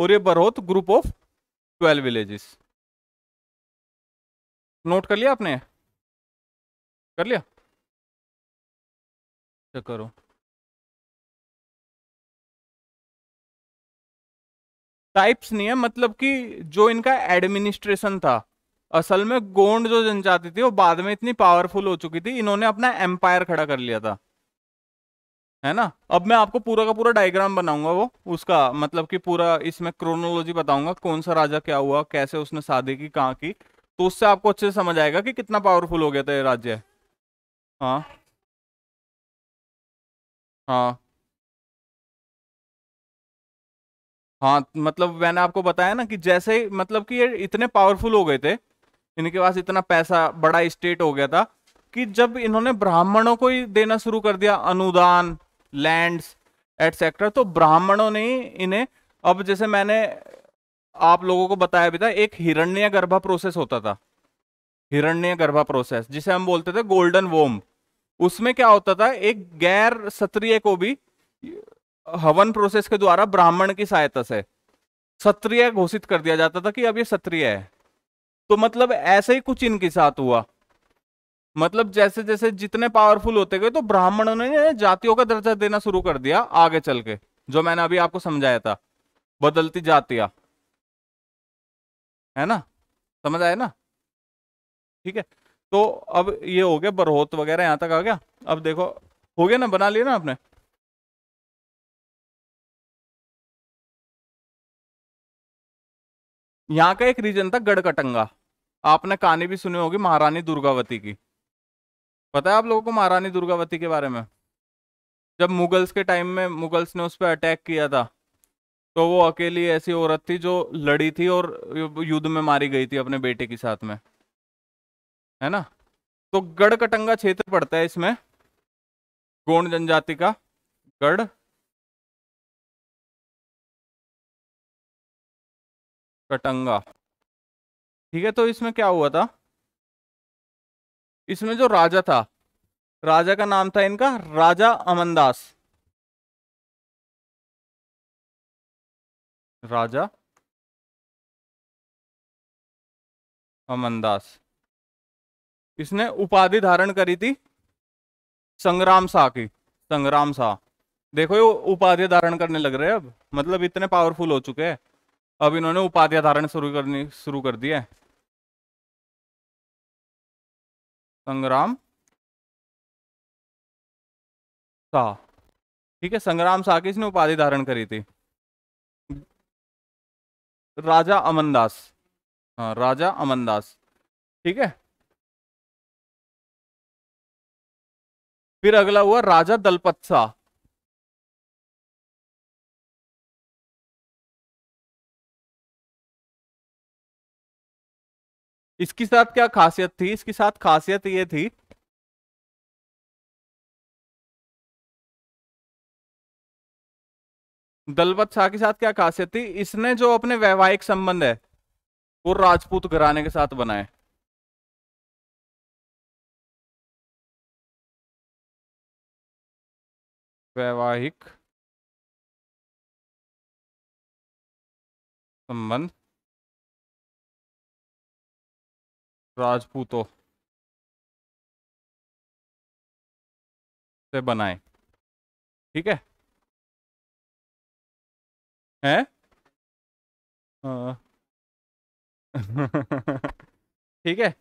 और ये बरहोत group of twelve villages note कर लिया आपने कर लिया चेक करो टाइप्स नहीं है मतलब कि जो इनका एडमिनिस्ट्रेशन था असल में गोंड जो जनजाति थी वो बाद में इतनी पावरफुल हो चुकी थी इन्होंने अपना एम्पायर खड़ा कर लिया था है ना अब मैं आपको पूरा का पूरा डायग्राम बनाऊंगा वो उसका मतलब कि पूरा इसमें क्रोनोलॉजी बताऊंगा कौन सा राजा क्या हुआ कैसे उसने शादी की कहाँ की तो उससे आपको अच्छे से समझ आएगा कि कितना पावरफुल हो गया था ये राज्य हाँ हाँ हाँ मतलब मैंने आपको बताया ना कि जैसे ही मतलब कि ये इतने पावरफुल हो गए थे इनके पास इतना पैसा बड़ा स्टेट हो गया था कि जब इन्होंने ब्राह्मणों को ही देना शुरू कर दिया अनुदान लैंड्स एटसेट्रा तो ब्राह्मणों ने इन्हें अब जैसे मैंने आप लोगों को बताया भी था एक हिरण्य गर्भा प्रोसेस होता था हिरण्य गर्भा प्रोसेस जिसे हम बोलते थे गोल्डन वोम उसमें क्या होता था एक गैर सत्रिय को भी हवन प्रोसेस के द्वारा ब्राह्मण की सहायता से सत्रिय घोषित कर दिया जाता था कि अब ये सत्रिय है तो मतलब ऐसे ही कुछ इनके साथ हुआ मतलब जैसे जैसे जितने पावरफुल होते गए तो ब्राह्मणों ने जातियों का दर्जा देना शुरू कर दिया आगे चल के जो मैंने अभी आपको समझाया था बदलती जातिया है ना समझ आए ना ठीक है तो अब ये हो गया बरहोत वगैरह यहाँ तक आ गया अब देखो हो गया ना बना लिया ना आपने यहाँ का एक रीजन था गढ़कटंगा आपने कहानी भी सुनी होगी महारानी दुर्गावती की पता है आप लोगों को महारानी दुर्गावती के बारे में जब मुगल्स के टाइम में मुगल्स ने उस पर अटैक किया था तो वो अकेली ऐसी औरत थी जो लड़ी थी और युद्ध में मारी गई थी अपने बेटे के साथ में है ना तो गढ़कटंगा क्षेत्र पड़ता है इसमें गोंड जनजाति का गढ़ कटंगा ठीक है तो इसमें क्या हुआ था इसमें जो राजा था राजा का नाम था इनका राजा अमनदास राजा अमनदास इसने उपाधि धारण करी थी संग्राम शाह की संग्राम शाह देखो ये उपाधि धारण करने लग रहे हैं अब मतलब इतने पावरफुल हो चुके हैं अब इन्होंने उपाधि धारण शुरू करनी शुरू कर दी है संग्राम शाह ठीक है संग्राम शाह की इसने उपाधि धारण करी थी राजा अमनदास हाँ राजा अमनदास ठीक है फिर अगला हुआ राजा दलपत शाह इसके साथ क्या खासियत थी इसके साथ खासियत ये थी दलपत शाह के साथ क्या खासियत थी इसने जो अपने वैवाहिक संबंध है वो राजपूत घराने के साथ बनाए वैवाहिक संबंध राजपूतों से बनाए ठीक है है हाँ। ठीक है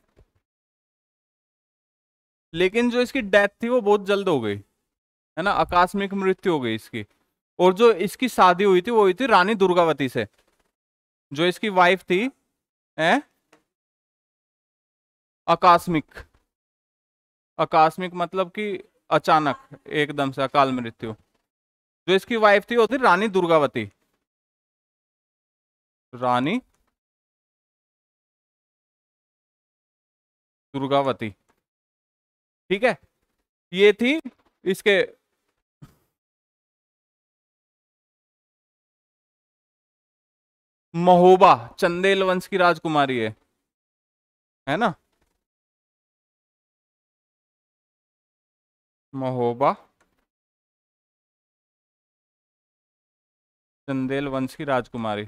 लेकिन जो इसकी डेथ थी वो बहुत जल्द हो गई है ना आकस्मिक मृत्यु हो गई इसकी और जो इसकी शादी हुई थी वो हुई थी रानी दुर्गावती से जो इसकी वाइफ थी है आकस्मिक आकस्मिक मतलब कि अचानक एकदम से अकाल मृत्यु जो इसकी वाइफ थी वो थी रानी दुर्गावती रानी दुर्गावती ठीक है ये थी इसके महोबा चंदेल वंश की राजकुमारी है है ना महोबा चंदेल वंश की राजकुमारी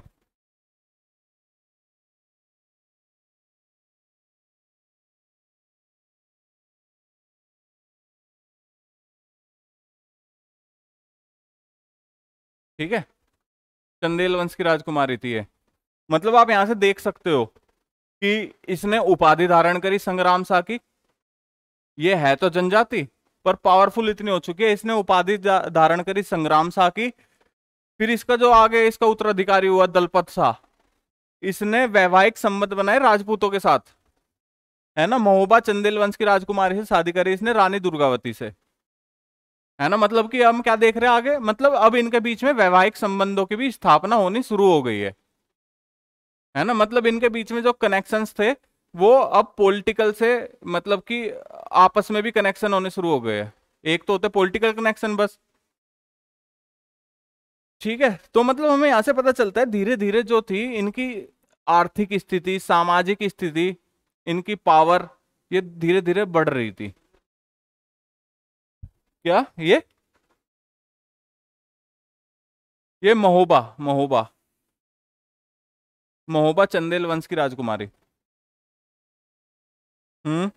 ठीक है चंदेल वंश की राजकुमारी थी ये मतलब आप यहां से देख सकते हो कि इसने उपाधि धारण करी संग्राम शाह की ये है तो जनजाति पर पावरफुल इतनी हो चुकी है इसने उपाधि धारण करी संग्राम शाह की फिर इसका जो आगे इसका उत्तराधिकारी हुआ दलपत शाह इसने वैवाहिक संबंध बनाए राजपूतों के साथ है ना महोबा चंदेल वंश की राजकुमारी से शादी करी इसने रानी दुर्गावती से है ना मतलब कि हम क्या देख रहे हैं आगे मतलब अब इनके बीच में वैवाहिक संबंधों की भी स्थापना होनी शुरू हो गई है है ना मतलब इनके बीच में जो कनेक्शंस थे वो अब पॉलिटिकल से मतलब कि आपस में भी कनेक्शन होने शुरू हो गए हैं एक तो होते पॉलिटिकल कनेक्शन बस ठीक है तो मतलब हमें यहां से पता चलता है धीरे धीरे जो थी इनकी आर्थिक स्थिति सामाजिक स्थिति इनकी पावर ये धीरे धीरे बढ़ रही थी क्या ये ये महोबा महोबा महोबा चंदेल वंश की राजकुमारी हम्म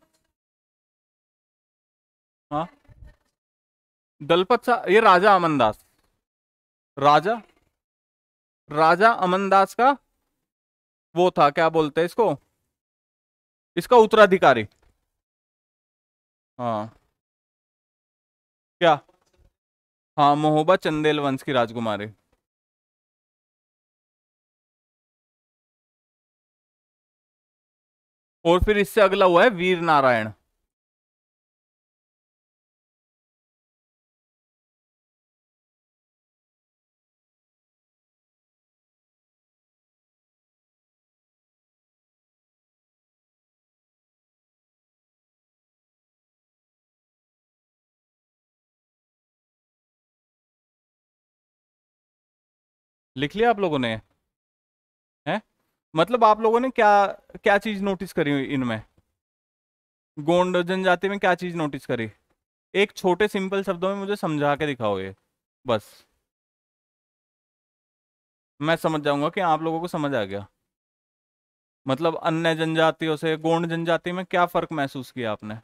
हाँ दलपत शाह ये राजा अमनदास राजा राजा अमनदास का वो था क्या बोलते हैं इसको इसका उत्तराधिकारी हाँ क्या हाँ मोहबा चंदेल वंश की राजकुमारी और फिर इससे अगला हुआ है वीर नारायण लिख लिया आप लोगों ने हैं मतलब आप लोगों ने क्या क्या चीज़ नोटिस करी इनमें गोंड जनजाति में क्या चीज़ नोटिस करी एक छोटे सिंपल शब्दों में मुझे समझा के दिखाओ ये बस मैं समझ जाऊंगा कि आप लोगों को समझ आ गया मतलब अन्य जनजातियों से गोंड जनजाति में क्या फ़र्क महसूस किया आपने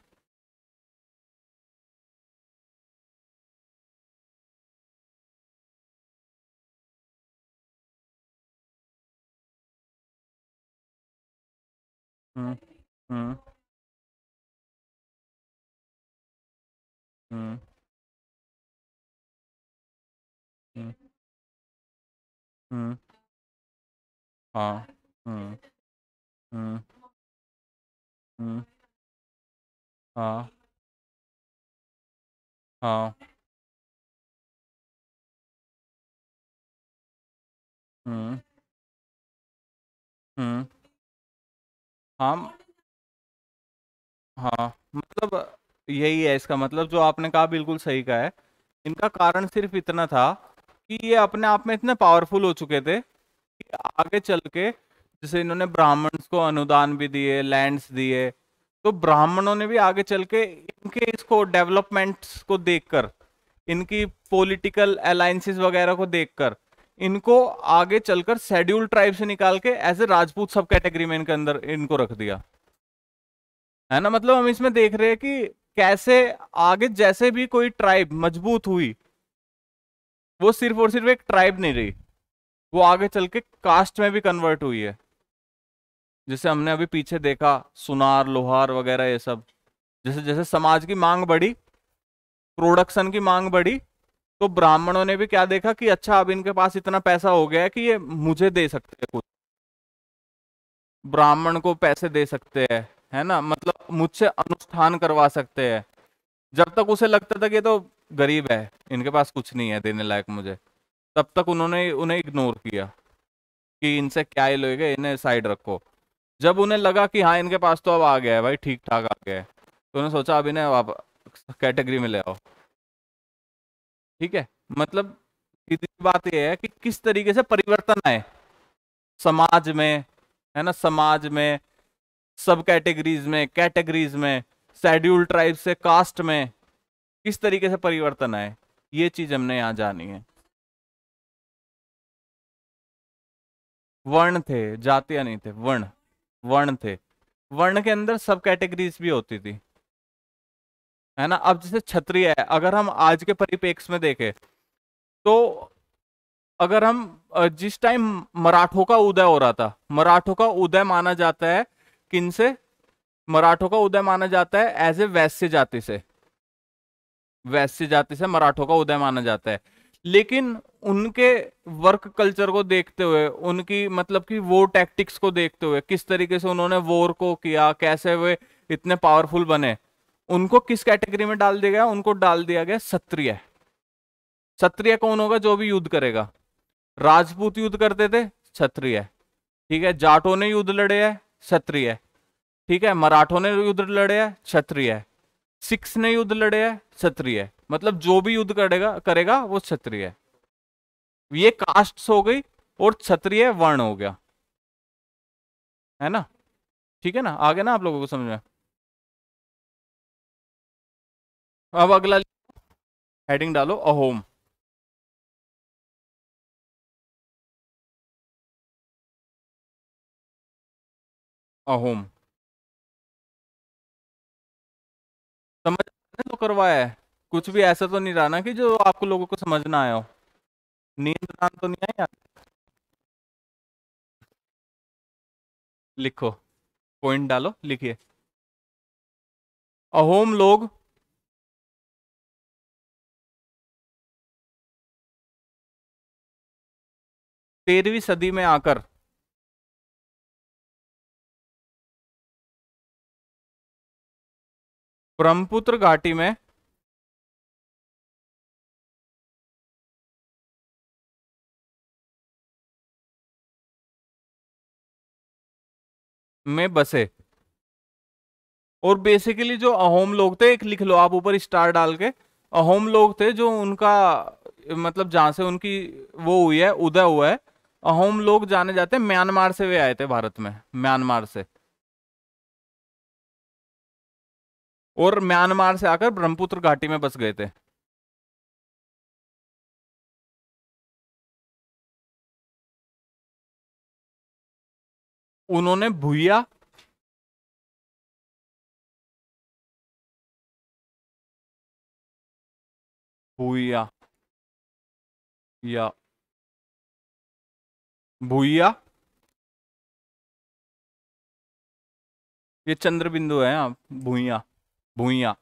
Hmm. Hmm. Hmm. Hmm. Hmm. Ah. Hmm. Hmm. Hmm. Ah. Ah. Hmm. Hmm. हाँ हाँ मतलब यही है इसका मतलब जो आपने कहा बिल्कुल सही कहा है इनका कारण सिर्फ इतना था कि ये अपने आप में इतने पावरफुल हो चुके थे कि आगे चल के जैसे इन्होंने ब्राह्मण्स को अनुदान भी दिए लैंड्स दिए तो ब्राह्मणों ने भी आगे चल के इनके इसको डेवलपमेंट्स को देखकर इनकी पॉलिटिकल अलायंसेस वगैरह को देखकर इनको आगे चलकर शेड्यूल ट्राइब से निकाल के एज ए राजपूत सब कैटेगरी में इनके अंदर इनको रख दिया है ना मतलब हम इसमें देख रहे हैं कि कैसे आगे जैसे भी कोई ट्राइब मजबूत हुई वो सिर्फ और सिर्फ एक ट्राइब नहीं रही वो आगे चल के कास्ट में भी कन्वर्ट हुई है जैसे हमने अभी पीछे देखा सुनार लोहार वगैरह ये सब जैसे जैसे समाज की मांग बढ़ी प्रोडक्शन की मांग बढ़ी तो ब्राह्मणों ने भी क्या देखा कि अच्छा अब इनके पास इतना पैसा हो गया है कि ये मुझे दे सकते हैं कुछ ब्राह्मण को पैसे दे सकते हैं है ना मतलब मुझसे अनुष्ठान करवा सकते हैं जब तक उसे लगता था कि ये तो गरीब है इनके पास कुछ नहीं है देने लायक मुझे तब तक उन्होंने उन्हें इग्नोर किया कि इनसे क्या ही लोगे इन्हें साइड रखो जब उन्हें लगा कि हाँ इनके पास तो अब आ गया है भाई ठीक ठाक आ गया है तो उन्होंने सोचा अब इन्हें आप कैटेगरी में ले आओ ठीक है मतलब सीधी बात यह है कि किस तरीके से परिवर्तन आए समाज में है ना समाज में सब कैटेगरीज में कैटेगरीज में शेड्यूल ट्राइब से कास्ट में किस तरीके से परिवर्तन आए ये चीज हमने यहां जानी है वर्ण थे जातियां नहीं थे वर्ण वर्ण थे वर्ण के अंदर सब कैटेगरीज भी होती थी है ना अब जैसे क्षत्रिय है अगर हम आज के परिपेक्ष में देखें तो अगर हम जिस टाइम मराठों का उदय हो रहा था मराठों का उदय माना जाता है किन से मराठों का उदय माना जाता है एज ए वैश्य जाति से वैश्य जाति से मराठों का उदय माना जाता है लेकिन उनके वर्क कल्चर को देखते हुए उनकी मतलब कि वो टैक्टिक्स को देखते हुए किस तरीके से उन्होंने वोर को किया कैसे वे इतने पावरफुल बने उनको किस कैटेगरी में डाल दिया गया उनको डाल दिया गया क्षत्रिय क्षत्रिय कौन होगा जो भी युद्ध करेगा राजपूत युद्ध करते थे क्षत्रिय ठीक है जाटों ने युद्ध लड़े है क्षत्रिय ठीक है मराठों ने युद्ध लड़े है क्षत्रिय सिक्स ने युद्ध लड़े है क्षत्रिय मतलब जो भी युद्ध करेगा करेगा वो क्षत्रिय ये कास्ट हो गई और क्षत्रिय वर्ण हो गया है ना ठीक है ना आगे ना आप लोगों को समझ में अब अगला हेडिंग डालो अ होम अ होम समझ तो करवाया है कुछ भी ऐसा तो नहीं रहा ना कि जो आपको लोगों को समझ ना आया हो नींद नाम तो नहीं आया लिखो पॉइंट डालो लिखिए अहोम लोग तेरहवीं सदी में आकर ब्रह्मपुत्र घाटी में में बसे और बेसिकली जो अहोम लोग थे एक लिख लो आप ऊपर स्टार डाल के अहोम लोग थे जो उनका मतलब जहां से उनकी वो हुई है उदय हुआ है अहोम लोग जाने जाते हैं म्यांमार से वे आए थे भारत में म्यांमार से और म्यांमार से आकर ब्रह्मपुत्र घाटी में बस गए थे उन्होंने भूया भूया या भूया ये चंद्र बिंदु है आप भूया भूया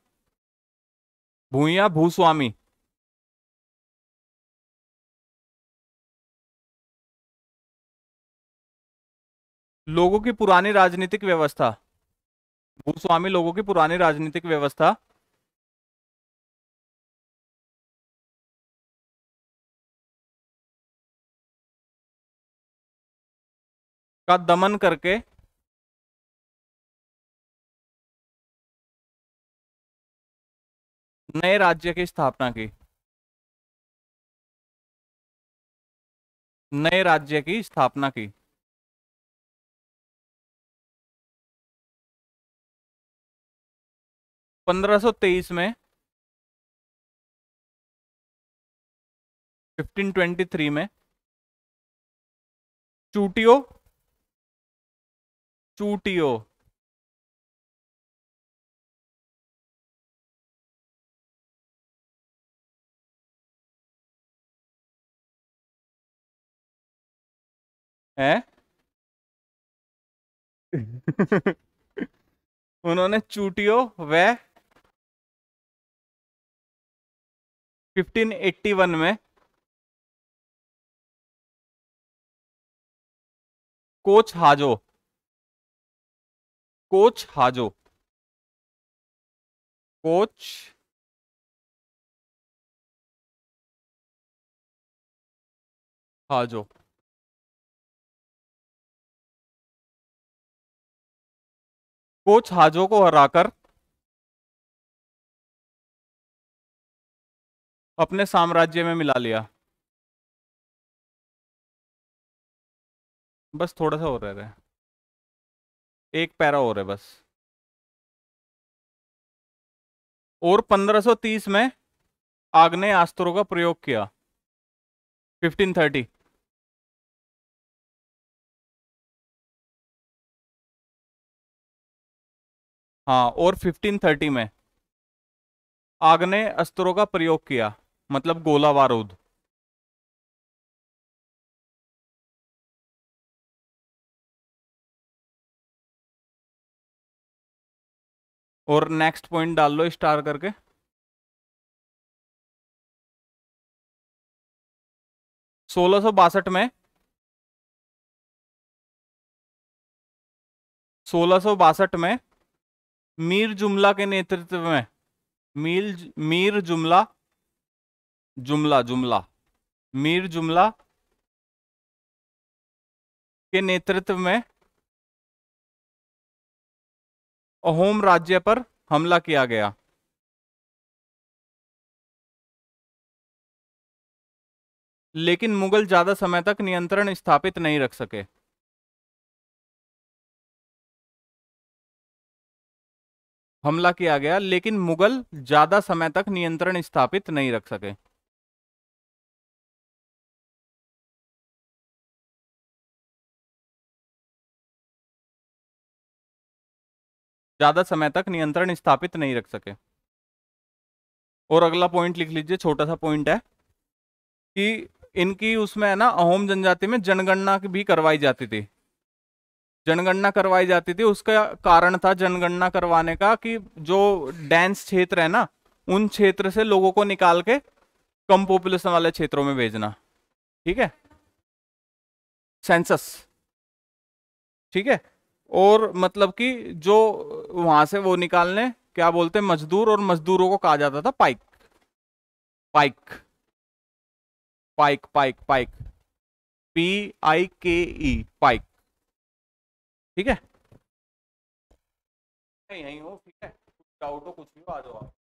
भूया भूस्वामी लोगों की पुरानी राजनीतिक व्यवस्था भूस्वामी लोगों की पुरानी राजनीतिक व्यवस्था का दमन करके नए राज्य की स्थापना की नए राज्य की स्थापना की पंद्रह सौ तेईस में 1523 में चूटियों चूटियो है उन्होंने चूटियो व 1581 में कोच हाजो कोच हाजो कोच हाजो कोच हाजो को हराकर अपने साम्राज्य में मिला लिया बस थोड़ा सा हो रह रहा है एक पैरा और है बस और 1530 में आग ने आस्त्रों का प्रयोग किया 1530 हाँ और 1530 में आग ने अस्त्रों का प्रयोग किया मतलब गोला बारूद और नेक्स्ट पॉइंट डाल लो स्टार करके सोलह बासठ में सोलह बासठ में मीर जुमला के नेतृत्व में मीर मीर जुमला जुमला जुमला मीर जुमला के नेतृत्व में अहोम राज्य पर हमला किया गया लेकिन मुगल ज़्यादा समय तक नियंत्रण स्थापित नहीं रख सके हमला किया गया लेकिन मुगल ज़्यादा समय तक नियंत्रण स्थापित नहीं रख सके ज़्यादा समय तक नियंत्रण स्थापित नहीं रख सके और अगला पॉइंट लिख लीजिए छोटा सा पॉइंट है कि इनकी उसमें है ना अहोम जनजाति में जनगणना भी करवाई जाती थी जनगणना करवाई जाती थी उसका कारण था जनगणना करवाने का कि जो डेंस क्षेत्र है ना उन क्षेत्र से लोगों को निकाल के कम पॉपुलेशन वाले क्षेत्रों में भेजना ठीक है सेंसस ठीक है और मतलब कि जो वहां से वो निकालने क्या बोलते मजदूर और मजदूरों को कहा जाता था पाइक पाइक पाइक पाइक पाइक पी आई के ई पाइक ठीक है नहीं हो ठीक है कुछ डाउट हो कुछ भी आ जाओ आप